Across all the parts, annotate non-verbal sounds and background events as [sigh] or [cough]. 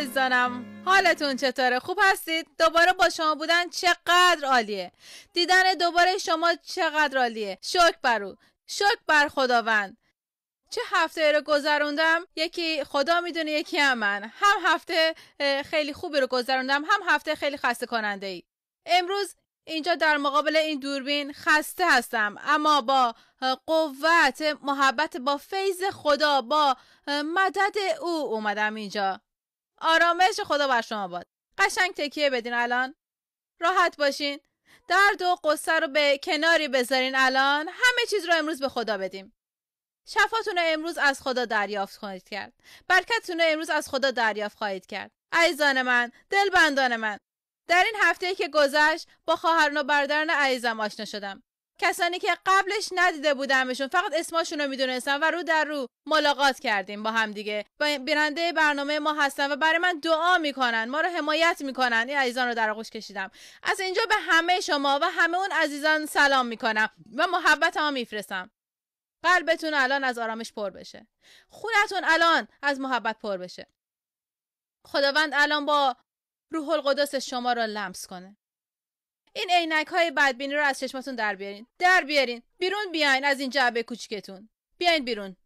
عزیزانم حالتون چطوره خوب هستید دوباره با شما بودن چقدر عالیه دیدن دوباره شما چقدر عالیه شکر برو شکر بر خداوند چه هفته رو گذروندم یکی خدا میدونه یکی هم من هم هفته خیلی خوبی رو گذروندم هم هفته خیلی خسته کننده ای امروز اینجا در مقابل این دوربین خسته هستم اما با قوت محبت با فیض خدا با مدد او اومدم اینجا آرامش خدا بر شما باد قشنگ تکیه بدین الان راحت باشین درد و قصه رو به کناری بذارین الان همه چیز رو امروز به خدا بدیم شفاتون رو امروز از خدا دریافت خواهید کرد برکتتون رو امروز از خدا دریافت خواهید کرد عزیزان من دلبندان من در این هفته که گذشت با خواهران و برادران عزیزم آشنا شدم کسانی که قبلش ندیده بودمشون فقط اسماشون رو میدونستم و رو در رو ملاقات کردیم با هم دیگه بیننده برنامه ما هستن و برای من دعا میکنن ما رو حمایت میکنن این عزیزان رو در آغوش کشیدم از اینجا به همه شما و همه اون عزیزان سلام میکنم و محبت ها میفرستم قلبتون الان از آرامش پر بشه خونتون الان از محبت پر بشه خداوند الان با روح القدس شما را لمس کنه این عینک های بدبینی رو از چشماتون در بیارین در بیارین بیرون بیاین از این جعبه کوچکتون، بیاین بیرون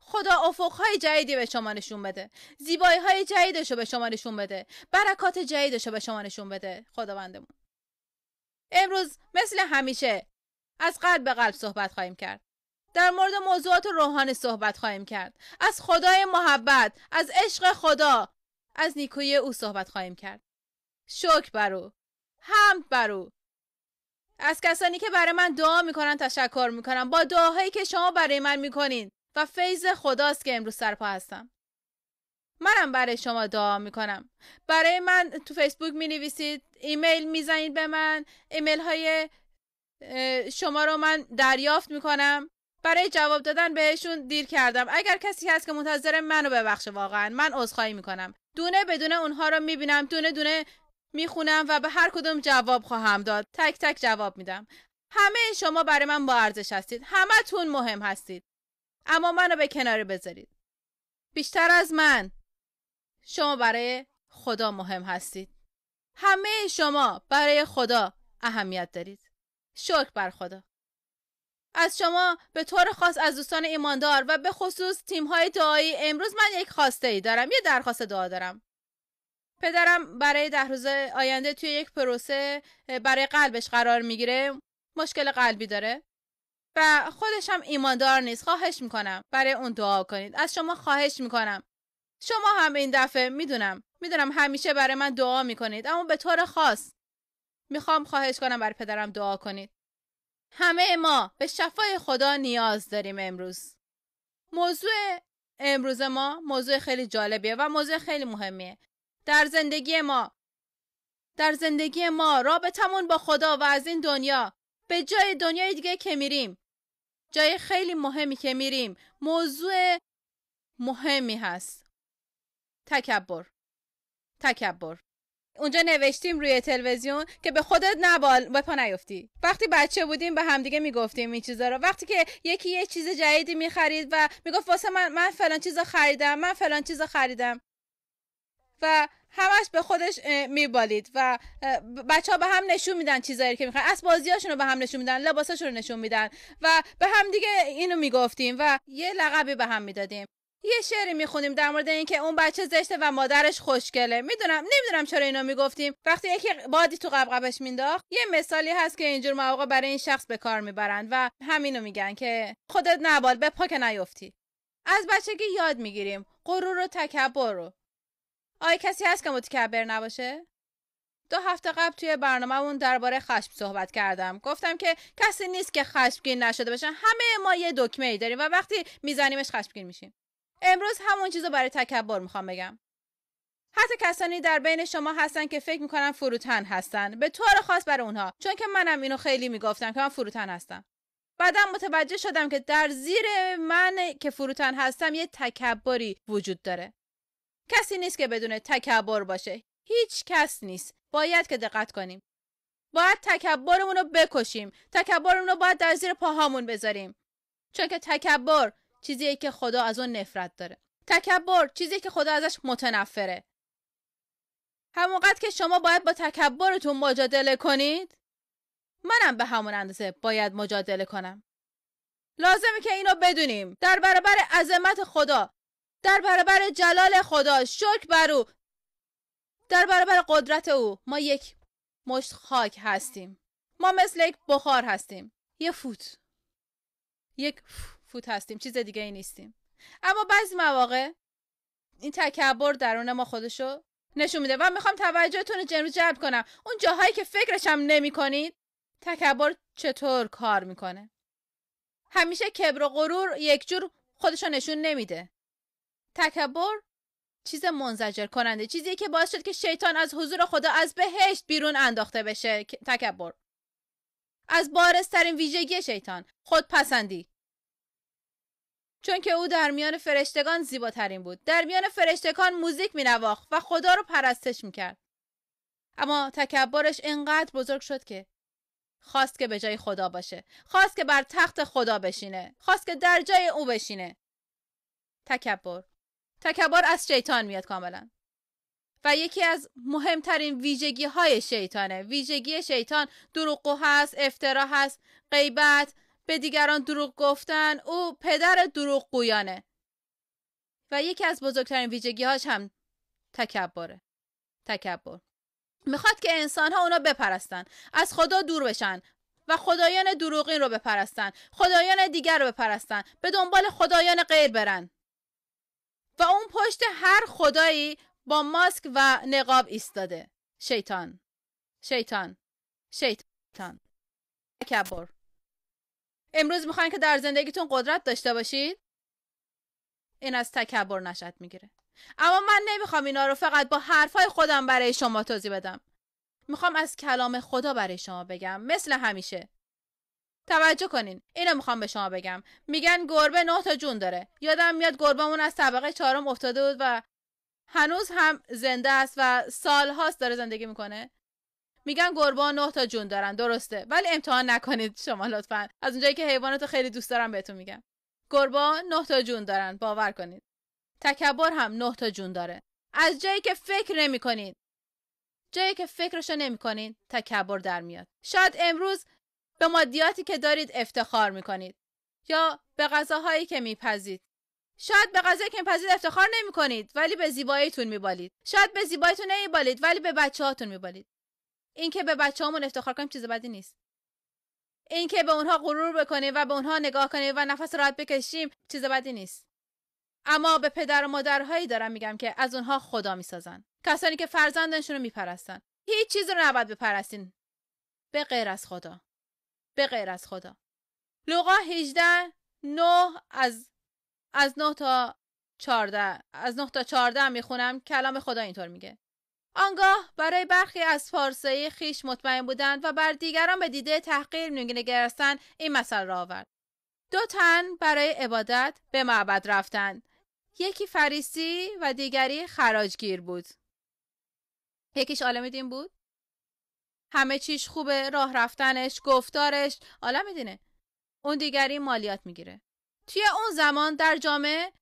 خدا های جدیدی به شما نشون بده زیبایی های جدیدش به شما نشون بده برکات جدیدش به شما نشون بده خداوندمون امروز مثل همیشه از قلب به قلب صحبت خواهیم کرد در مورد موضوعات روحانی صحبت خواهیم کرد از خدای محبت از عشق خدا از نیکویی او صحبت خواهیم کرد شکر بر او حمد برو. از کسانی که برای من دعا میکنن تشکر میکنم با دعاهایی که شما برای من میکنین و فیض خداست که امروز سرپا هستم منم برای شما دعا میکنم برای من تو فیسبوک می نویسید ایمیل میزنید به من ایمیل های شما رو من دریافت میکنم برای جواب دادن بهشون دیر کردم اگر کسی هست که منتظر منو ببخشه واقعا من عذرخواهی میکنم دونه بدون اونها رو میبینم دونه دونه میخونم و به هر کدوم جواب خواهم داد تک تک جواب میدم همه شما برای من با ارزش هستید تون مهم هستید اما منو به کنار بذارید بیشتر از من شما برای خدا مهم هستید همه شما برای خدا اهمیت دارید شکر بر خدا از شما به طور خاص از دوستان ایماندار و به خصوص تیم های دعایی امروز من یک خواسته ای دارم یه درخواست دعا دارم پدرم برای ده روز آینده توی یک پروسه برای قلبش قرار میگیره مشکل قلبی داره و خودش هم ایماندار نیست خواهش میکنم برای اون دعا کنید از شما خواهش میکنم شما هم این دفعه میدونم میدونم همیشه برای من دعا میکنید اما به طور خاص میخوام خواهش کنم برای پدرم دعا کنید همه ما به شفای خدا نیاز داریم امروز موضوع امروز ما موضوع خیلی جالبیه و موضوع خیلی مهمیه در زندگی ما در زندگی ما رابطمون با خدا و از این دنیا به جای دنیای دیگه که میریم جای خیلی مهمی که میریم موضوع مهمی هست تکبر تکبر اونجا نوشتیم روی تلویزیون که به خودت نبال به پا نیفتی وقتی بچه بودیم به همدیگه میگفتیم این چیزا رو وقتی که یکی یه چیز جدیدی میخرید و میگفت واسه من من فلان چیز خریدم من فلان چیز خریدم و همش به خودش میبالید و بچه ها به هم نشون میدن چیزایی که میخوان از بازیاشون رو به هم نشون میدن لباساشون رو نشون میدن و به هم دیگه اینو میگفتیم و یه لقبی به هم میدادیم یه شعری میخونیم در مورد اینکه اون بچه زشته و مادرش خوشگله میدونم نمیدونم چرا اینو میگفتیم وقتی یکی بادی تو قبقبش مینداخت یه مثالی هست که اینجور مواقع برای این شخص به کار میبرند و همینو میگن که خودت نبال به پاک نیفتی از بچگی یاد میگیریم غرور و تکبر رو آیا کسی هست که متکبر نباشه؟ دو هفته قبل توی برنامه اون درباره خشم صحبت کردم گفتم که کسی نیست که خشمگین نشده باشن همه ما یه دکمه ای داریم و وقتی میزنیمش خشمگین میشیم امروز همون چیز رو برای تکبر میخوام بگم حتی کسانی در بین شما هستن که فکر میکنن فروتن هستن به طور خاص برای اونها چون که منم اینو خیلی میگفتم که من فروتن هستم بعدا متوجه شدم که در زیر من که فروتن هستم یه تکبری وجود داره کسی نیست که بدون تکبر باشه هیچ کس نیست باید که دقت کنیم باید تکبرمون رو بکشیم تکبرمون رو باید در زیر پاهامون بذاریم چون که تکبر چیزیه که خدا از اون نفرت داره تکبر چیزی که خدا ازش متنفره همونقدر که شما باید با تکبرتون مجادله کنید منم به همون اندازه باید مجادله کنم لازمه که اینو بدونیم در برابر عظمت خدا در برابر جلال خدا شکر بر او در برابر قدرت او ما یک مشت خاک هستیم ما مثل یک بخار هستیم یه فوت یک فوت هستیم چیز دیگه ای نیستیم اما بعضی مواقع این تکبر درون ما خودشو نشون میده و میخوام توجهتون رو جلب کنم اون جاهایی که فکرش هم نمی کنید تکبر چطور کار میکنه همیشه کبر و غرور یک جور خودشو نشون نمیده تکبر چیز منزجر کننده چیزی که باعث شد که شیطان از حضور خدا از بهشت بیرون انداخته بشه تکبر از بارسترین ویژگی شیطان خودپسندی چون که او در میان فرشتگان زیباترین بود در میان فرشتگان موزیک مینواخت و خدا رو پرستش میکرد اما تکبرش انقدر بزرگ شد که خواست که به جای خدا باشه خواست که بر تخت خدا بشینه خواست که در جای او بشینه تکبر تکبر از شیطان میاد کاملا و یکی از مهمترین ویژگی های شیطانه ویژگی شیطان دروغگو هست افترا هست غیبت به دیگران دروغ گفتن او پدر دروغگویانه و یکی از بزرگترین ویژگی هاش هم تکبره تکبر میخواد که انسان ها اونا بپرستن از خدا دور بشن و خدایان دروغین رو بپرستن خدایان دیگر رو بپرستن به دنبال خدایان غیر برن و اون پشت هر خدایی با ماسک و نقاب ایستاده شیطان شیطان شیطان تکبر امروز میخواین که در زندگیتون قدرت داشته باشید این از تکبر نشد میگیره اما من نمیخوام اینا رو فقط با حرفای خودم برای شما توضیح بدم میخوام از کلام خدا برای شما بگم مثل همیشه توجه کنین اینو میخوام به شما بگم میگن گربه نه تا جون داره یادم میاد گربهمون از طبقه چهارم افتاده بود و هنوز هم زنده است و هاست داره زندگی میکنه میگن گربه نه تا جون دارن درسته ولی امتحان نکنید شما لطفا از اونجایی که حیواناتو خیلی دوست دارم بهتون میگم گربه نه تا جون دارن باور کنید تکبر هم نه تا جون داره از جایی که فکر نمیکنید جایی که فکرشو نمیکنین تکبر در میاد شاید امروز به مادیاتی که دارید افتخار میکنید یا به غذاهایی که میپزید شاید به غذایی که میپزید افتخار نمیکنید ولی به زیباییتون میبالید شاید به زیباییتون نمیبالید ولی به بچههاتون میبالید اینکه به بچههامون افتخار کنیم چیز بدی نیست اینکه به اونها غرور بکنیم و به اونها نگاه کنیم و نفس راحت بکشیم چیز بدی نیست اما به پدر و مادرهایی دارم میگم که از اونها خدا میسازن کسانی که فرزندشون رو میپرستن هیچ چیز رو نباید بپرستین به غیر از خدا به غیر از خدا لوقا 18 9 از از 9 تا 14 از 9 تا 14 میخونم کلام خدا اینطور میگه آنگاه برای برخی از فارسی خیش مطمئن بودند و بر دیگران به دیده تحقیر گرستن این مثل را آورد دو تن برای عبادت به معبد رفتند یکی فریسی و دیگری خراجگیر بود یکیش عالم دین بود همه چیش خوبه راه رفتنش گفتارش حالا میدونه اون دیگری مالیات میگیره توی اون زمان در جامعه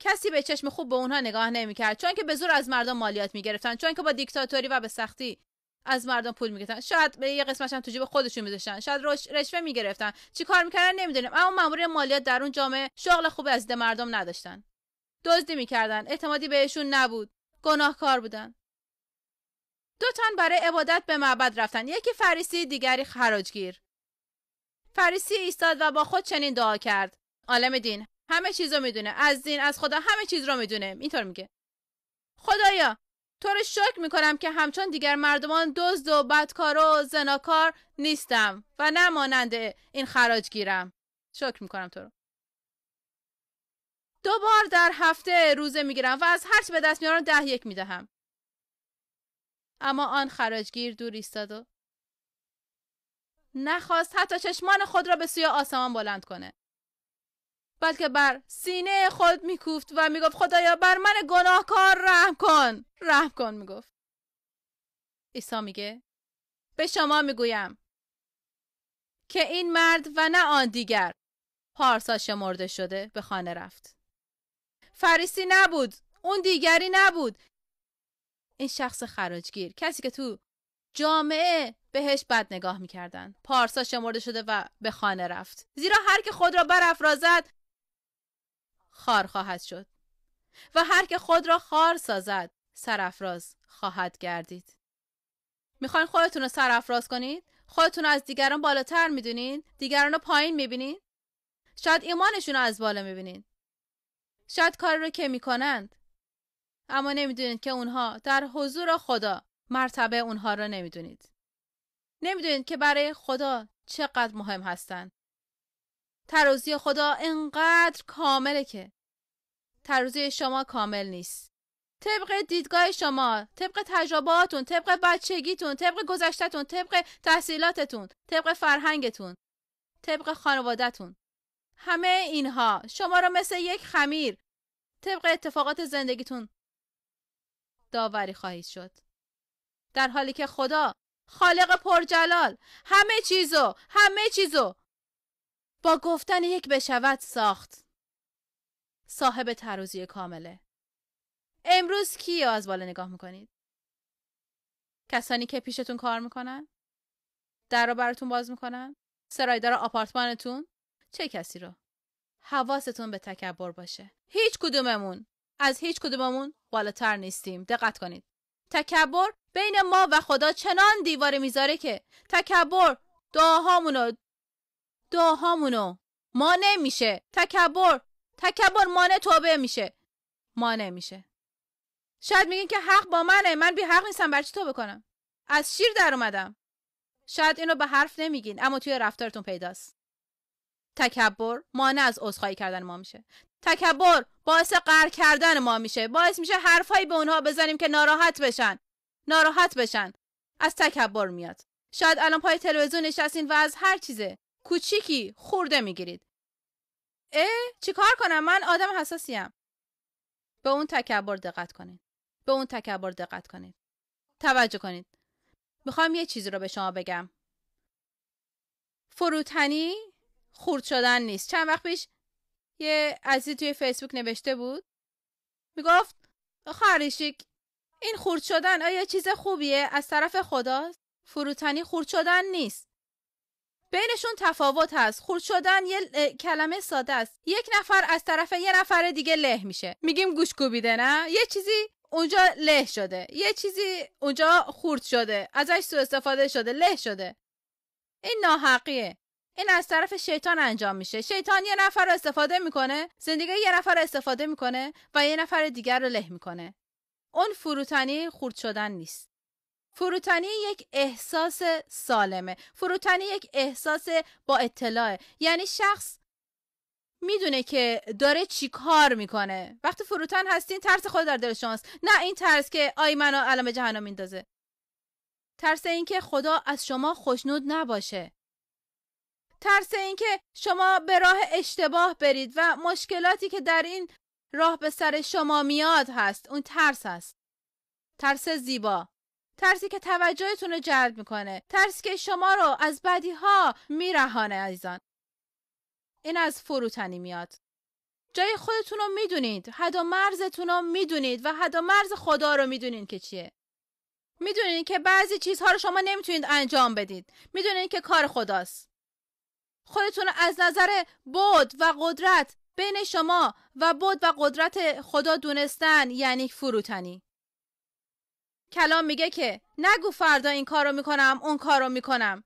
کسی به چشم خوب به اونها نگاه نمیکرد چون که به زور از مردم مالیات میگرفتن چون که با دیکتاتوری و به سختی از مردم پول میگرفتن شاید به یه قسمتش هم تو جیب خودشون میذاشتن شاید رشوه میگرفتن کار میکردن نمیدونیم اما مامور مالیات در اون جامعه شغل خوبی از ده مردم نداشتن دزدی میکردن اعتمادی بهشون نبود گناهکار بودن دو تن برای عبادت به معبد رفتن یکی فریسی دیگری خراجگیر فریسی ایستاد و با خود چنین دعا کرد عالم دین همه چیز رو میدونه از دین از خدا همه چیز رو میدونه اینطور میگه خدایا تو رو شکر میکنم که همچون دیگر مردمان دزد و بدکار و زناکار نیستم و نه مانند این خراجگیرم شکر میکنم تو رو دو بار در هفته روزه میگیرم و از هرچی به دست میارم ده یک میدهم اما آن خراجگیر دور ایستاد و نخواست حتی چشمان خود را به سوی آسمان بلند کنه بلکه بر سینه خود میکوفت و میگفت خدایا بر من گناهکار رحم کن رحم کن میگفت عیسی میگه به شما میگویم که این مرد و نه آن دیگر پارسا شمرده شده به خانه رفت فریسی نبود اون دیگری نبود این شخص خراجگیر کسی که تو جامعه بهش بد نگاه میکردن پارسا شمرده شده و به خانه رفت زیرا هر که خود را برافرازد خار خواهد شد و هر که خود را خار سازد سرافراز خواهد گردید میخواین خودتون رو سرافراز کنید خودتون رو از دیگران بالاتر میدونین دیگران رو پایین میبینین شاید ایمانشون رو از بالا میبینین شاید کار رو که میکنند اما نمیدونید که اونها در حضور خدا مرتبه اونها را نمیدونید. نمیدونید که برای خدا چقدر مهم هستند. ترازی خدا انقدر کامله که ترازی شما کامل نیست. طبق دیدگاه شما، طبق تجرباتون، طبق بچگیتون، طبق گذشتتون، طبق تحصیلاتتون، طبق فرهنگتون، طبق خانوادهتون. همه اینها شما را مثل یک خمیر طبق اتفاقات زندگیتون داوری خواهید شد در حالی که خدا خالق پرجلال همه چیزو همه چیزو با گفتن یک بشود ساخت صاحب تروزی کامله امروز کی از بالا نگاه میکنید کسانی که پیشتون کار میکنن در رو براتون باز میکنن سرایدار آپارتمانتون چه کسی رو حواستون به تکبر باشه هیچ کدوممون از هیچ کدوممون بالاتر نیستیم دقت کنید تکبر بین ما و خدا چنان دیواره میذاره که تکبر دعاهامونو دعاهامونو مانع میشه تکبر تکبر مانع توبه میشه مانع میشه شاید میگین که حق با منه من بی حق نیستم چی توبه کنم از شیر در اومدم شاید اینو به حرف نمیگین اما توی رفتارتون پیداست تکبر مانع از عذرخواهی کردن ما میشه تکبر باعث قهر کردن ما میشه باعث میشه حرفهایی به اونها بزنیم که ناراحت بشن ناراحت بشن از تکبر میاد شاید الان پای تلویزیون نشستین و از هر چیزه کوچیکی خورده میگیرید اه چیکار کنم من آدم حساسیم به اون تکبر دقت کنید به اون تکبر دقت کنید توجه کنید میخوام یه چیزی رو به شما بگم فروتنی خورد شدن نیست چند وقت پیش یه عزیز توی فیسبوک نوشته بود میگفت خریشیک این خورد شدن آیا چیز خوبیه از طرف خداست فروتنی خورد شدن نیست بینشون تفاوت هست خورد شدن یه کلمه ساده است یک نفر از طرف یه نفر دیگه له میشه میگیم گوش کوبیده نه یه چیزی اونجا له شده یه چیزی اونجا خورد شده ازش سوء استفاده شده له شده این ناحقیه این از طرف شیطان انجام میشه شیطان یه نفر رو استفاده میکنه زندگی یه نفر رو استفاده میکنه و یه نفر دیگر رو له میکنه اون فروتنی خورد شدن نیست فروتنی یک احساس سالمه فروتنی یک احساس با اطلاع یعنی شخص میدونه که داره چی کار میکنه وقتی فروتن هستین ترس خود در دل نه این ترس که آی منو علم جهنم میندازه ترس اینکه خدا از شما خوشنود نباشه ترس اینکه شما به راه اشتباه برید و مشکلاتی که در این راه به سر شما میاد هست اون ترس هست ترس زیبا ترسی که توجهتون رو جلب میکنه ترسی که شما رو از بدی ها میرهانه عزیزان این از فروتنی میاد جای خودتون رو میدونید حد و مرزتون رو میدونید و حد مرز خدا رو میدونید که چیه میدونید که بعضی چیزها رو شما نمیتونید انجام بدید میدونید که کار خداست خودتون از نظر بود و قدرت بین شما و بود و قدرت خدا دونستن یعنی فروتنی کلام میگه که نگو فردا این کارو میکنم اون کارو میکنم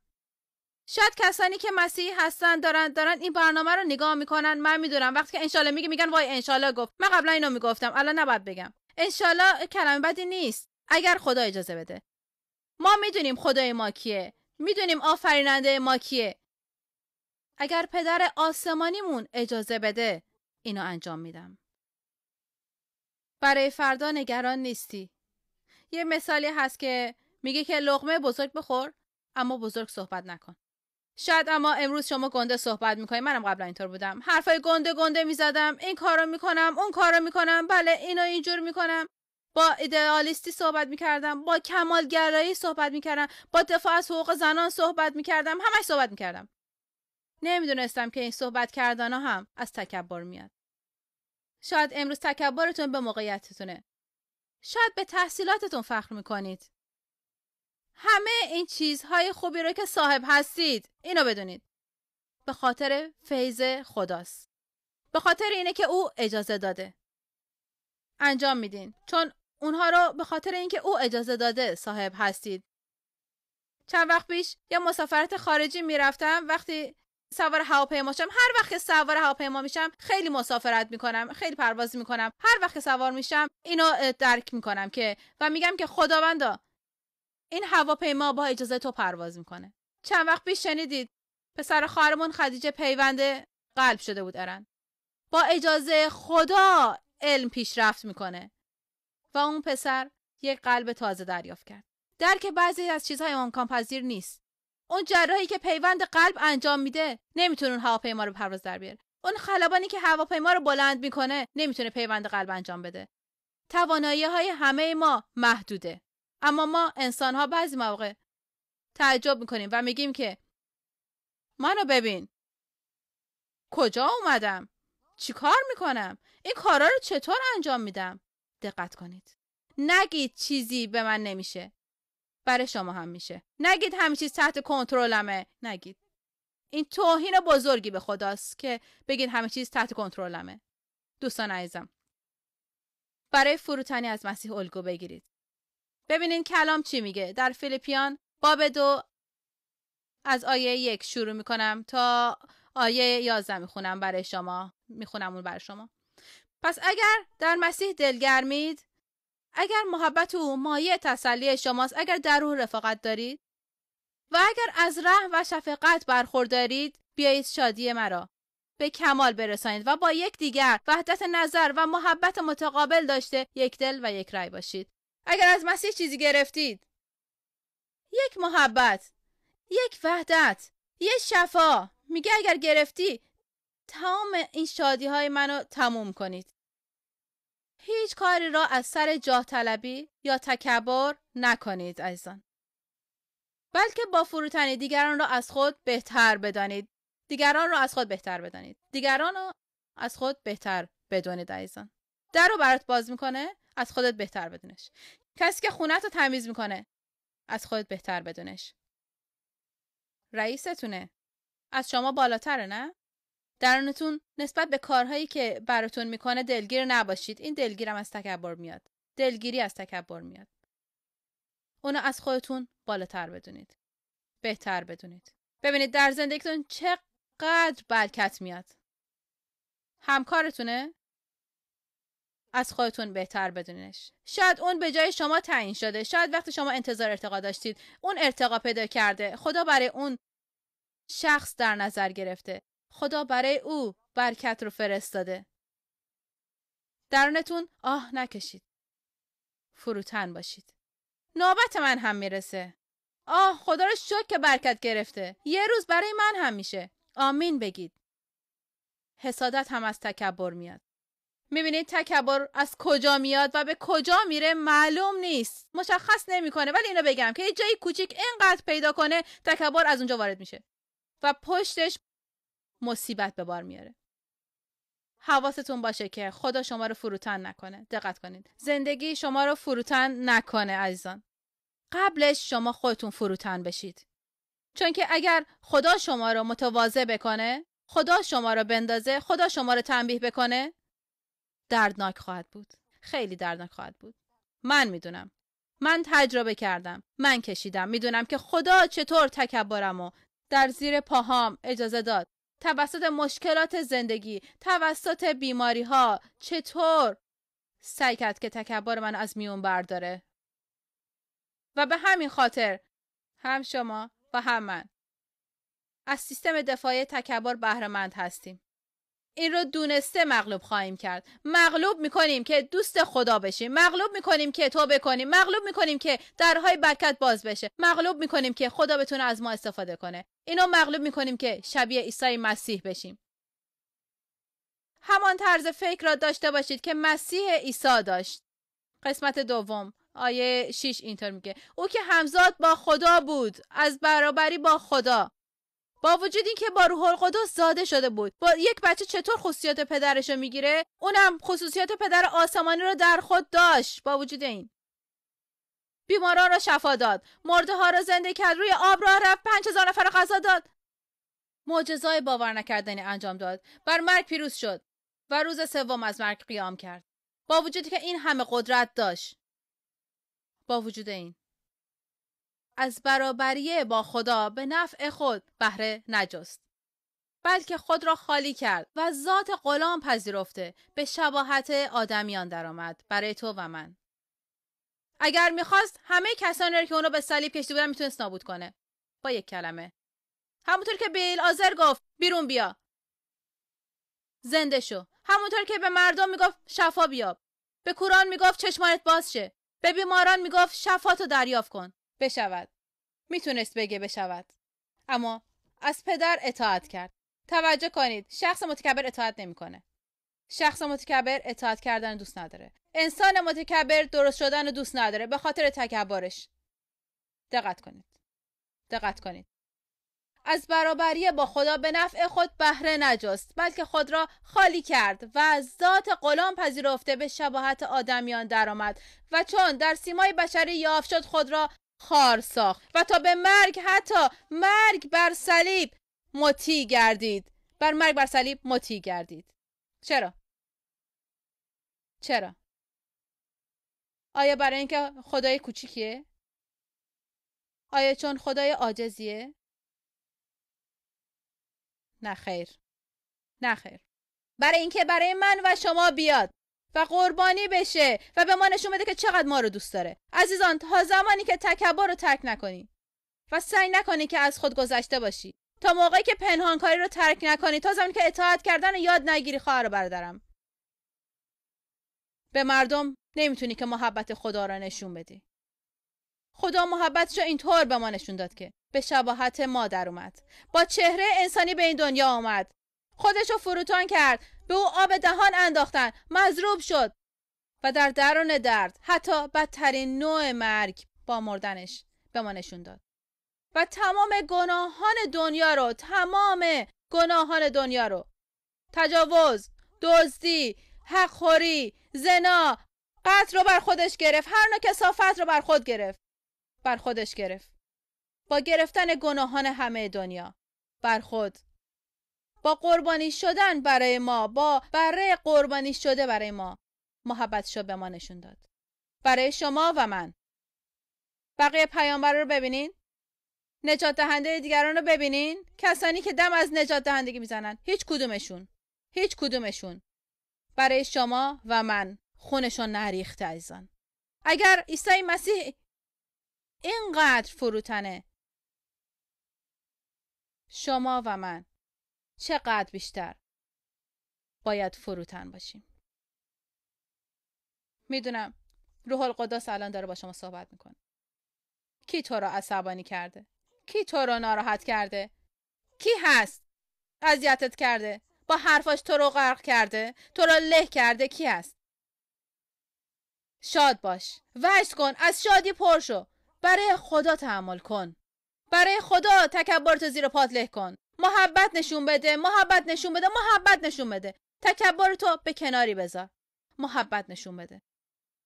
شاید کسانی که مسیحی هستن دارن دارن این برنامه رو نگاه میکنن من میدونم وقتی که انشالله میگه میگن وای انشالله گفت من قبلا اینو میگفتم الان نباید بگم انشالله کلمه بدی نیست اگر خدا اجازه بده ما میدونیم خدای ما کیه میدونیم آفریننده ما کیه اگر پدر آسمانیمون اجازه بده اینو انجام میدم. برای فردا نگران نیستی. یه مثالی هست که میگه که لغمه بزرگ بخور اما بزرگ صحبت نکن. شاید اما امروز شما گنده صحبت میکنی منم قبلا اینطور بودم حرفای گنده گنده میزدم این کارو میکنم اون کارو میکنم بله اینو اینجور میکنم با ایدئالیستی صحبت میکردم با کمالگرایی صحبت میکردم با دفاع از حقوق زنان صحبت میکردم همش صحبت میکردم نمیدونستم که این صحبت کردن هم از تکبر میاد. شاید امروز تکبرتون به موقعیتتونه. شاید به تحصیلاتتون فخر میکنید. همه این چیزهای خوبی رو که صاحب هستید اینو بدونید. به خاطر فیض خداست. به خاطر اینه که او اجازه داده. انجام میدین چون اونها رو به خاطر اینکه او اجازه داده صاحب هستید. چند وقت پیش یه مسافرت خارجی میرفتم وقتی سوار هواپیما شم هر وقت سوار هواپیما میشم خیلی مسافرت میکنم خیلی پرواز میکنم هر وقت سوار میشم اینو درک میکنم که و میگم که خداوندا این هواپیما با اجازه تو پرواز میکنه چند وقت پیش شنیدید پسر خواهرمون خدیجه پیونده قلب شده بود ارن با اجازه خدا علم پیشرفت میکنه و اون پسر یک قلب تازه دریافت کرد درک بعضی از چیزهای امکان پذیر نیست اون جراحی که پیوند قلب انجام میده نمیتونه اون هواپیما رو پرواز در بیاره اون خلبانی که هواپیما رو بلند میکنه نمیتونه پیوند قلب انجام بده توانایی های همه ما محدوده اما ما انسان ها بعضی مواقع تعجب میکنیم و میگیم که منو ببین کجا اومدم چی کار میکنم این کارا رو چطور انجام میدم دقت کنید نگید چیزی به من نمیشه برای شما هم میشه نگید همه چیز تحت کنترلمه نگید این توهین بزرگی به خداست که بگید همه چیز تحت کنترلمه دوستان عزیزم برای فروتنی از مسیح الگو بگیرید ببینین کلام چی میگه در فیلیپیان باب دو از آیه یک شروع میکنم تا آیه یازده میخونم برای شما میخونم اون برای شما پس اگر در مسیح دلگرمید اگر محبت او مایه تسلی شماست اگر در او رفاقت دارید و اگر از رحم و شفقت برخوردارید بیایید شادی مرا به کمال برسانید و با دیگر وحدت نظر و محبت متقابل داشته یک دل و یک رای باشید اگر از مسیح چیزی گرفتید یک محبت یک وحدت یک شفا میگه اگر گرفتی تمام این شادی های منو تموم کنید هیچ کاری را از سر جاه طلبی یا تکبر نکنید عزیزان بلکه با فروتنی دیگران را از خود بهتر بدانید دیگران را از خود بهتر بدانید دیگران را از خود بهتر بدانید عزیزان در رو برات باز میکنه از خودت بهتر بدونش کسی که خونت رو تمیز میکنه از خودت بهتر بدونش رئیستونه از شما بالاتره نه درونتون نسبت به کارهایی که براتون میکنه دلگیر نباشید این دلگیرم از تکبر میاد دلگیری از تکبر میاد اونو از خودتون بالاتر بدونید بهتر بدونید ببینید در زندگیتون چقدر برکت میاد همکارتونه از خودتون بهتر بدونش شاید اون به جای شما تعیین شده شاید وقتی شما انتظار ارتقا داشتید اون ارتقا پیدا کرده خدا برای اون شخص در نظر گرفته خدا برای او برکت رو فرستاده. درونتون آه نکشید. فروتن باشید. نوبت من هم میرسه. آه خدا رو شکر که برکت گرفته. یه روز برای من هم میشه. آمین بگید. حسادت هم از تکبر میاد. میبینید تکبر از کجا میاد و به کجا میره معلوم نیست مشخص نمیکنه ولی اینو بگم که یه جایی کوچیک اینقدر پیدا کنه تکبر از اونجا وارد میشه و پشتش مصیبت به بار میاره حواستون باشه که خدا شما رو فروتن نکنه دقت کنید زندگی شما رو فروتن نکنه عزیزان قبلش شما خودتون فروتن بشید چون که اگر خدا شما رو متواضع بکنه خدا شما رو بندازه خدا شما رو تنبیه بکنه دردناک خواهد بود خیلی دردناک خواهد بود من میدونم من تجربه کردم من کشیدم میدونم که خدا چطور تکبرم و در زیر پاهام اجازه داد توسط مشکلات زندگی توسط بیماری ها چطور سعی کرد که تکبر من از میون برداره و به همین خاطر هم شما و هم من از سیستم دفاعی تکبر بهرهمند هستیم این رو دونسته مغلوب خواهیم کرد مغلوب میکنیم که دوست خدا بشیم مغلوب میکنیم که توبه کنیم مغلوب میکنیم که درهای برکت باز بشه مغلوب میکنیم که خدا بتونه از ما استفاده کنه اینو مغلوب میکنیم که شبیه عیسی مسیح بشیم همان طرز فکر را داشته باشید که مسیح عیسی داشت قسمت دوم آیه 6 اینطور میگه او که همزاد با خدا بود از برابری با خدا با وجود اینکه با روح القدس زاده شده بود با یک بچه چطور خصوصیات پدرش رو میگیره اونم خصوصیات پدر آسمانی رو در خود داشت با وجود این بیماران را شفا داد مرده ها را زنده کرد روی آب راه رفت پنج هزار نفر غذا داد معجزای باور نکردنی انجام داد بر مرگ پیروز شد و روز سوم از مرگ قیام کرد با وجودی که این همه قدرت داشت با وجود این از برابری با خدا به نفع خود بهره نجست بلکه خود را خالی کرد و ذات غلام پذیرفته به شباهت آدمیان درآمد برای تو و من اگر میخواست همه کسانی را که اونو به صلیب کشیده بودن میتونست نابود کنه با یک کلمه همونطور که بیل آزر گفت بیرون بیا زنده شو همونطور که به مردم میگفت شفا بیاب به کوران میگفت چشمانت باز شه به بیماران میگفت شفاتو دریافت کن بشود میتونست بگه بشود اما از پدر اطاعت کرد توجه کنید شخص متکبر اطاعت نمیکنه شخص متکبر اطاعت کردن دوست نداره انسان متکبر درست شدن دوست نداره به خاطر تکبرش دقت کنید دقت کنید از برابری با خدا به نفع خود بهره نجست بلکه خود را خالی کرد و از ذات غلام پذیرفته به شباهت آدمیان درآمد و چون در سیمای بشری یافت شد خود را خار ساخت و تا به مرگ حتی مرگ بر صلیب مطیع گردید بر مرگ بر صلیب مطیع گردید چرا چرا آیا برای اینکه خدای کوچیکیه آیا چون خدای عاجزیه نه خیر نه خیر برای اینکه برای من و شما بیاد و قربانی بشه و به ما نشون بده که چقدر ما رو دوست داره عزیزان تا زمانی که تکبر رو ترک نکنی و سعی نکنی که از خود گذشته باشی تا موقعی که پنهانکاری رو ترک نکنی تا زمانی که اطاعت کردن یاد نگیری خواهر رو برادرم به مردم نمیتونی که محبت خدا را نشون بدی خدا محبتش رو اینطور به ما نشون داد که به شباهت ما اومد با چهره انسانی به این دنیا آمد خودش رو فروتان کرد به او آب دهان انداختن مضروب شد و در درون درد حتی بدترین نوع مرگ با مردنش به ما نشون داد و تمام گناهان دنیا رو تمام گناهان دنیا رو تجاوز دزدی حق خوری زنا قتل رو بر خودش گرفت هر نوع کسافت رو بر خود گرفت بر خودش گرفت با گرفتن گناهان همه دنیا بر خود با قربانی شدن برای ما با بره قربانی شده برای ما محبتش به ما نشون داد برای شما و من بقیه پیامبر رو ببینین نجات دهنده دیگران رو ببینین کسانی که دم از نجات دهندگی میزنن هیچ کدومشون هیچ کدومشون برای شما و من خونشون نریخته عزیزان اگر عیسی مسیح اینقدر فروتنه شما و من چقدر بیشتر باید فروتن باشیم میدونم روح القدس الان داره با شما صحبت میکنه کی تو را عصبانی کرده کی تو رو ناراحت کرده کی هست اذیتت کرده با حرفاش تو رو غرق کرده تو رو له کرده کی هست شاد باش وش کن از شادی پر شو برای خدا تحمل کن برای خدا تکبر تو زیر پات له کن محبت نشون بده محبت نشون بده محبت نشون بده تکبر تو به کناری بذار محبت نشون بده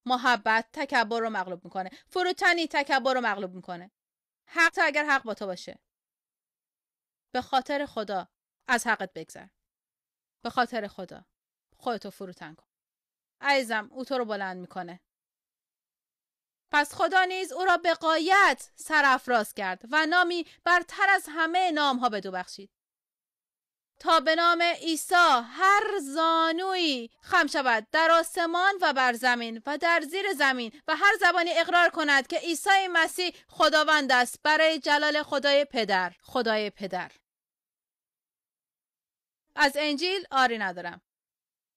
محبت تکبر رو مغلوب میکنه فروتنی تکبر رو مغلوب میکنه حق تا اگر حق با تو باشه به خاطر خدا از حقت بگذر به خاطر خدا خودتو فروتن کن عیزم او تو رو بلند میکنه پس خدا نیز او را به قایت سرافراز کرد و نامی برتر از همه نامها دو بخشید تا به نام عیسی هر زانویی خم شود در آسمان و بر زمین و در زیر زمین و هر زبانی اقرار کند که عیسی مسیح خداوند است برای جلال خدای پدر خدای پدر از انجیل آری ندارم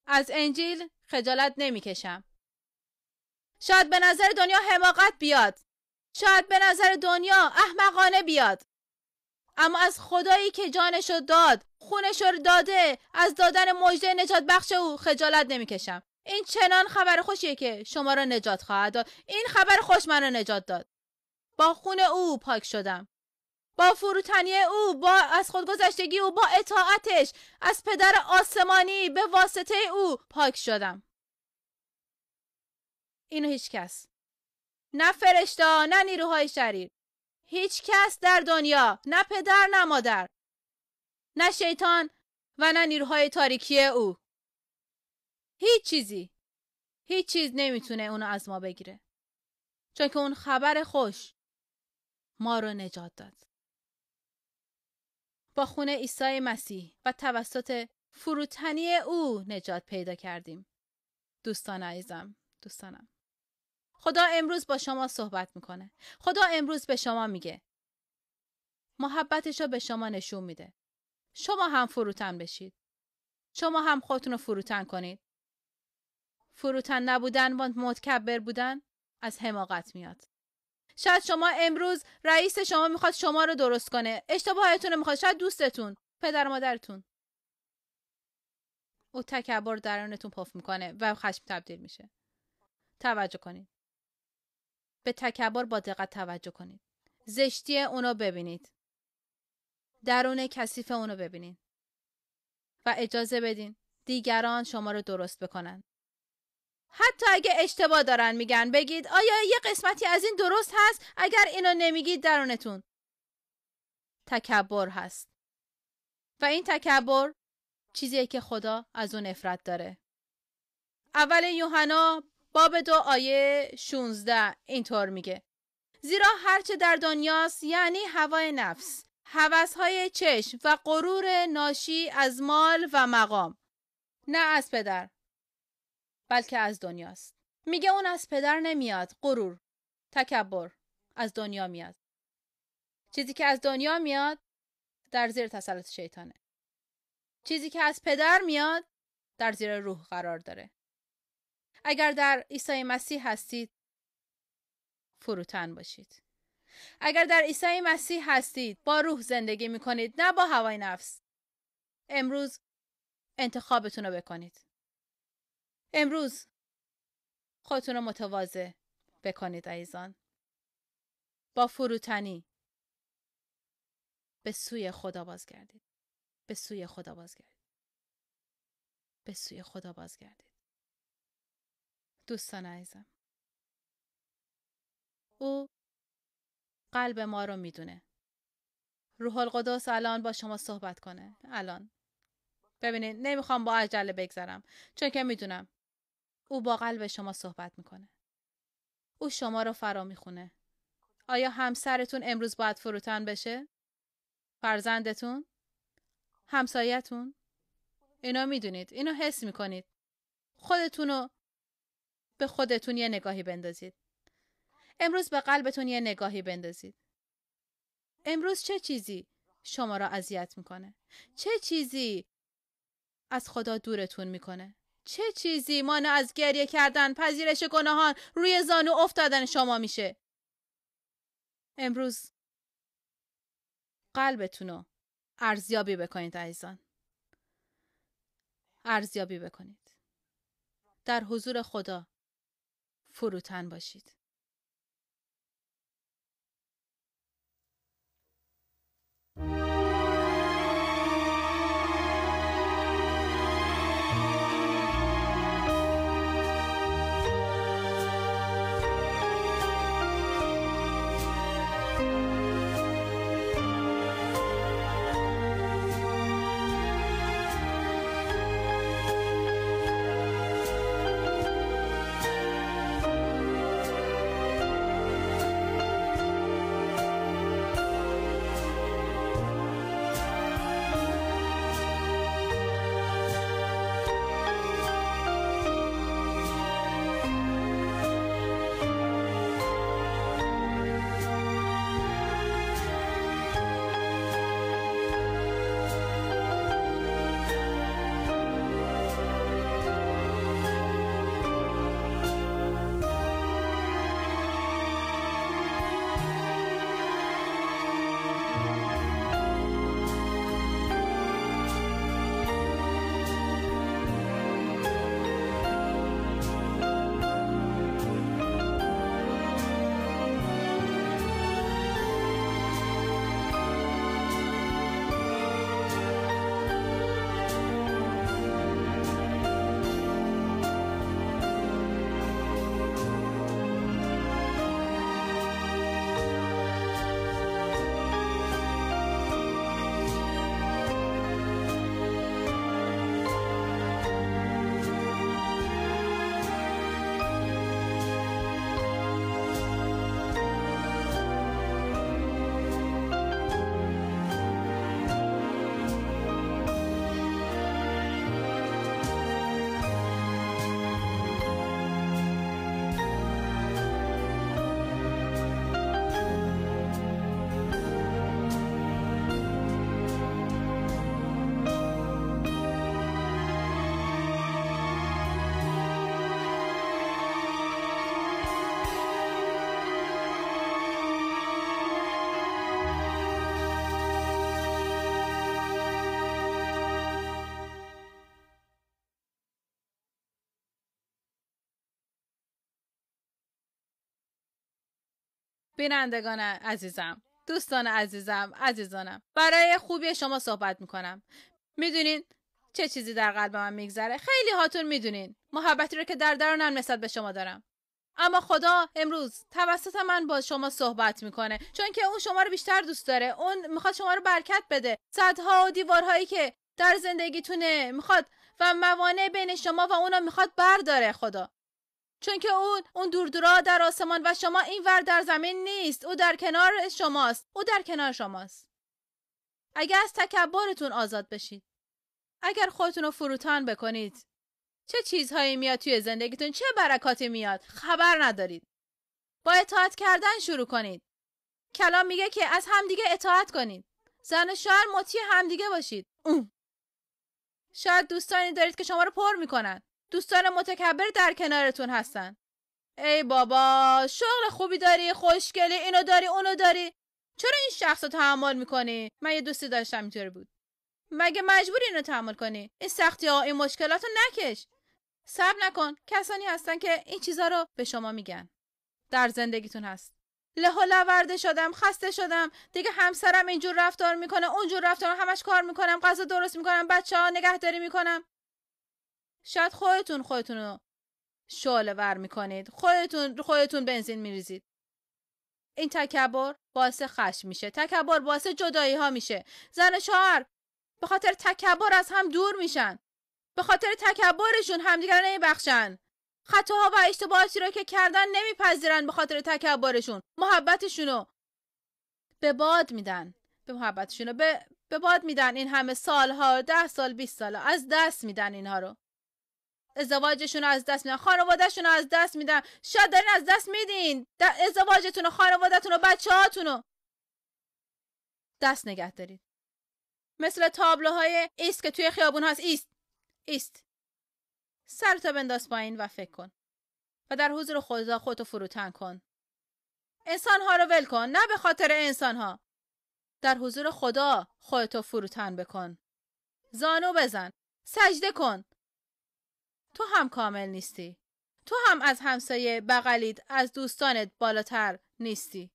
از انجیل خجالت نمیکشم شاید به نظر دنیا حماقت بیاد شاید به نظر دنیا احمقانه بیاد اما از خدایی که جانش رو داد خونش رو داده از دادن مژده نجات بخش او خجالت نمیکشم این چنان خبر خوشیه که شما را نجات خواهد داد این خبر خوش من را نجات داد با خون او پاک شدم با فروتنی او با از خودگذشتگی او با اطاعتش از پدر آسمانی به واسطه او پاک شدم اینو کس، نه فرشتا نه نیروهای شریر هیچ کس در دنیا نه پدر نه مادر نه شیطان و نه نیروهای تاریکی او هیچ چیزی هیچ چیز نمیتونه اونو از ما بگیره چون که اون خبر خوش ما رو نجات داد با خون عیسی مسیح و توسط فروتنی او نجات پیدا کردیم دوستان عزیزم دوستانم خدا امروز با شما صحبت میکنه. خدا امروز به شما میگه. محبتش رو به شما نشون میده. شما هم فروتن بشید. شما هم خودتون رو فروتن کنید. فروتن نبودن و متکبر بودن از حماقت میاد. شاید شما امروز رئیس شما میخواد شما رو درست کنه. اشتباهتون رو میخواد شاید دوستتون، پدر مادرتون. او تکبر درانتون پف میکنه و خشم تبدیل میشه. توجه کنید. به تکبر با دقت توجه کنید. زشتی اونو ببینید. درون کثیف اونو ببینید. و اجازه بدین دیگران شما رو درست بکنن. حتی اگه اشتباه دارن میگن بگید آیا یه قسمتی از این درست هست اگر اینو نمیگید درونتون تکبر هست و این تکبر چیزیه که خدا از اون نفرت داره اول یوحنا باب دو آیه 16 اینطور میگه زیرا هرچه در دنیاست یعنی هوای نفس هوسهای چشم و غرور ناشی از مال و مقام نه از پدر بلکه از دنیاست میگه اون از پدر نمیاد غرور تکبر از دنیا میاد چیزی که از دنیا میاد در زیر تسلط شیطانه چیزی که از پدر میاد در زیر روح قرار داره اگر در عیسی مسیح هستید فروتن باشید اگر در عیسی مسیح هستید با روح زندگی می کنید نه با هوای نفس امروز انتخابتون رو بکنید امروز خودتون رو متواضع بکنید عزیزان با فروتنی به سوی خدا بازگردید به سوی خدا بازگردید به سوی خدا بازگردید دوستان عزیزم او قلب ما رو میدونه روح القدس الان با شما صحبت کنه الان ببینید نمیخوام با عجله بگذرم چون که میدونم او با قلب شما صحبت میکنه او شما رو فرا میخونه آیا همسرتون امروز باید فروتن بشه؟ فرزندتون؟ همسایتون؟ اینا میدونید اینو حس میکنید خودتون رو به خودتون یه نگاهی بندازید. امروز به قلبتون یه نگاهی بندازید. امروز چه چیزی شما را اذیت میکنه؟ چه چیزی از خدا دورتون میکنه؟ چه چیزی مانع از گریه کردن، پذیرش گناهان، روی زانو افتادن شما میشه؟ امروز قلبتون رو ارزیابی بکنید عزیزان. ارزیابی بکنید. در حضور خدا فروتن باشید بینندگان عزیزم دوستان عزیزم عزیزانم برای خوبی شما صحبت میکنم میدونین چه چیزی در قلب من میگذره خیلی هاتون میدونین محبتی رو که در درونم نسبت به شما دارم اما خدا امروز توسط من با شما صحبت میکنه چون که اون شما رو بیشتر دوست داره اون میخواد شما رو برکت بده صدها و دیوارهایی که در زندگیتونه میخواد و موانع بین شما و اونا میخواد برداره خدا چون که اون دور دورا در آسمان و شما این ور در زمین نیست او در کنار شماست او در کنار شماست اگر از تکبرتون آزاد بشید اگر خودتون رو فروتان بکنید چه چیزهایی میاد توی زندگیتون چه برکاتی میاد خبر ندارید با اطاعت کردن شروع کنید کلام میگه که از همدیگه اطاعت کنید زن و شوهر مطیع همدیگه باشید اون. شاید دوستانی دارید که شما رو پر میکنن دوستان متکبر در کنارتون هستن ای بابا شغل خوبی داری خوشگلی اینو داری اونو داری چرا این شخص رو تحمل میکنی من یه دوستی داشتم اینطوری بود مگه مجبور اینو تحمل کنی این سختی ها این مشکلات رو نکش صبر نکن کسانی هستن که این چیزا رو به شما میگن در زندگیتون هست له لورده شدم خسته شدم دیگه همسرم اینجور رفتار میکنه اونجور رفتار همش کار میکنم غذا درست میکنم بچه ها نگهداری میکنم شاید خودتون خودتون رو شعله ور میکنید خودتون خودتون بنزین میریزید این تکبر باعث خشم میشه تکبر باعث جدایی ها میشه زن شوهر به خاطر تکبر از هم دور میشن به خاطر تکبرشون همدیگر نمیبخشن خطاها و اشتباهاتی رو که کردن نمیپذیرن به خاطر تکبرشون محبتشون رو به باد میدن به محبتشونو به, به باد میدن این همه سالها ده سال بیست سال از دست میدن اینها رو ازدواجشون رو از دست میدن خانوادهشون رو از دست میدن شاید دارین از دست میدین ازدواجتون و خانوادهتون و بچه رو دست نگه دارید مثل تابلوهای ایست که توی خیابون هست ایست ایست سر بنداز پایین و فکر کن و در حضور خدا خودتو فروتن کن انسان ها رو ول کن نه به خاطر انسان ها در حضور خدا خودتو فروتن بکن زانو بزن سجده کن تو هم کامل نیستی. تو هم از همسایه بغلید از دوستانت بالاتر نیستی.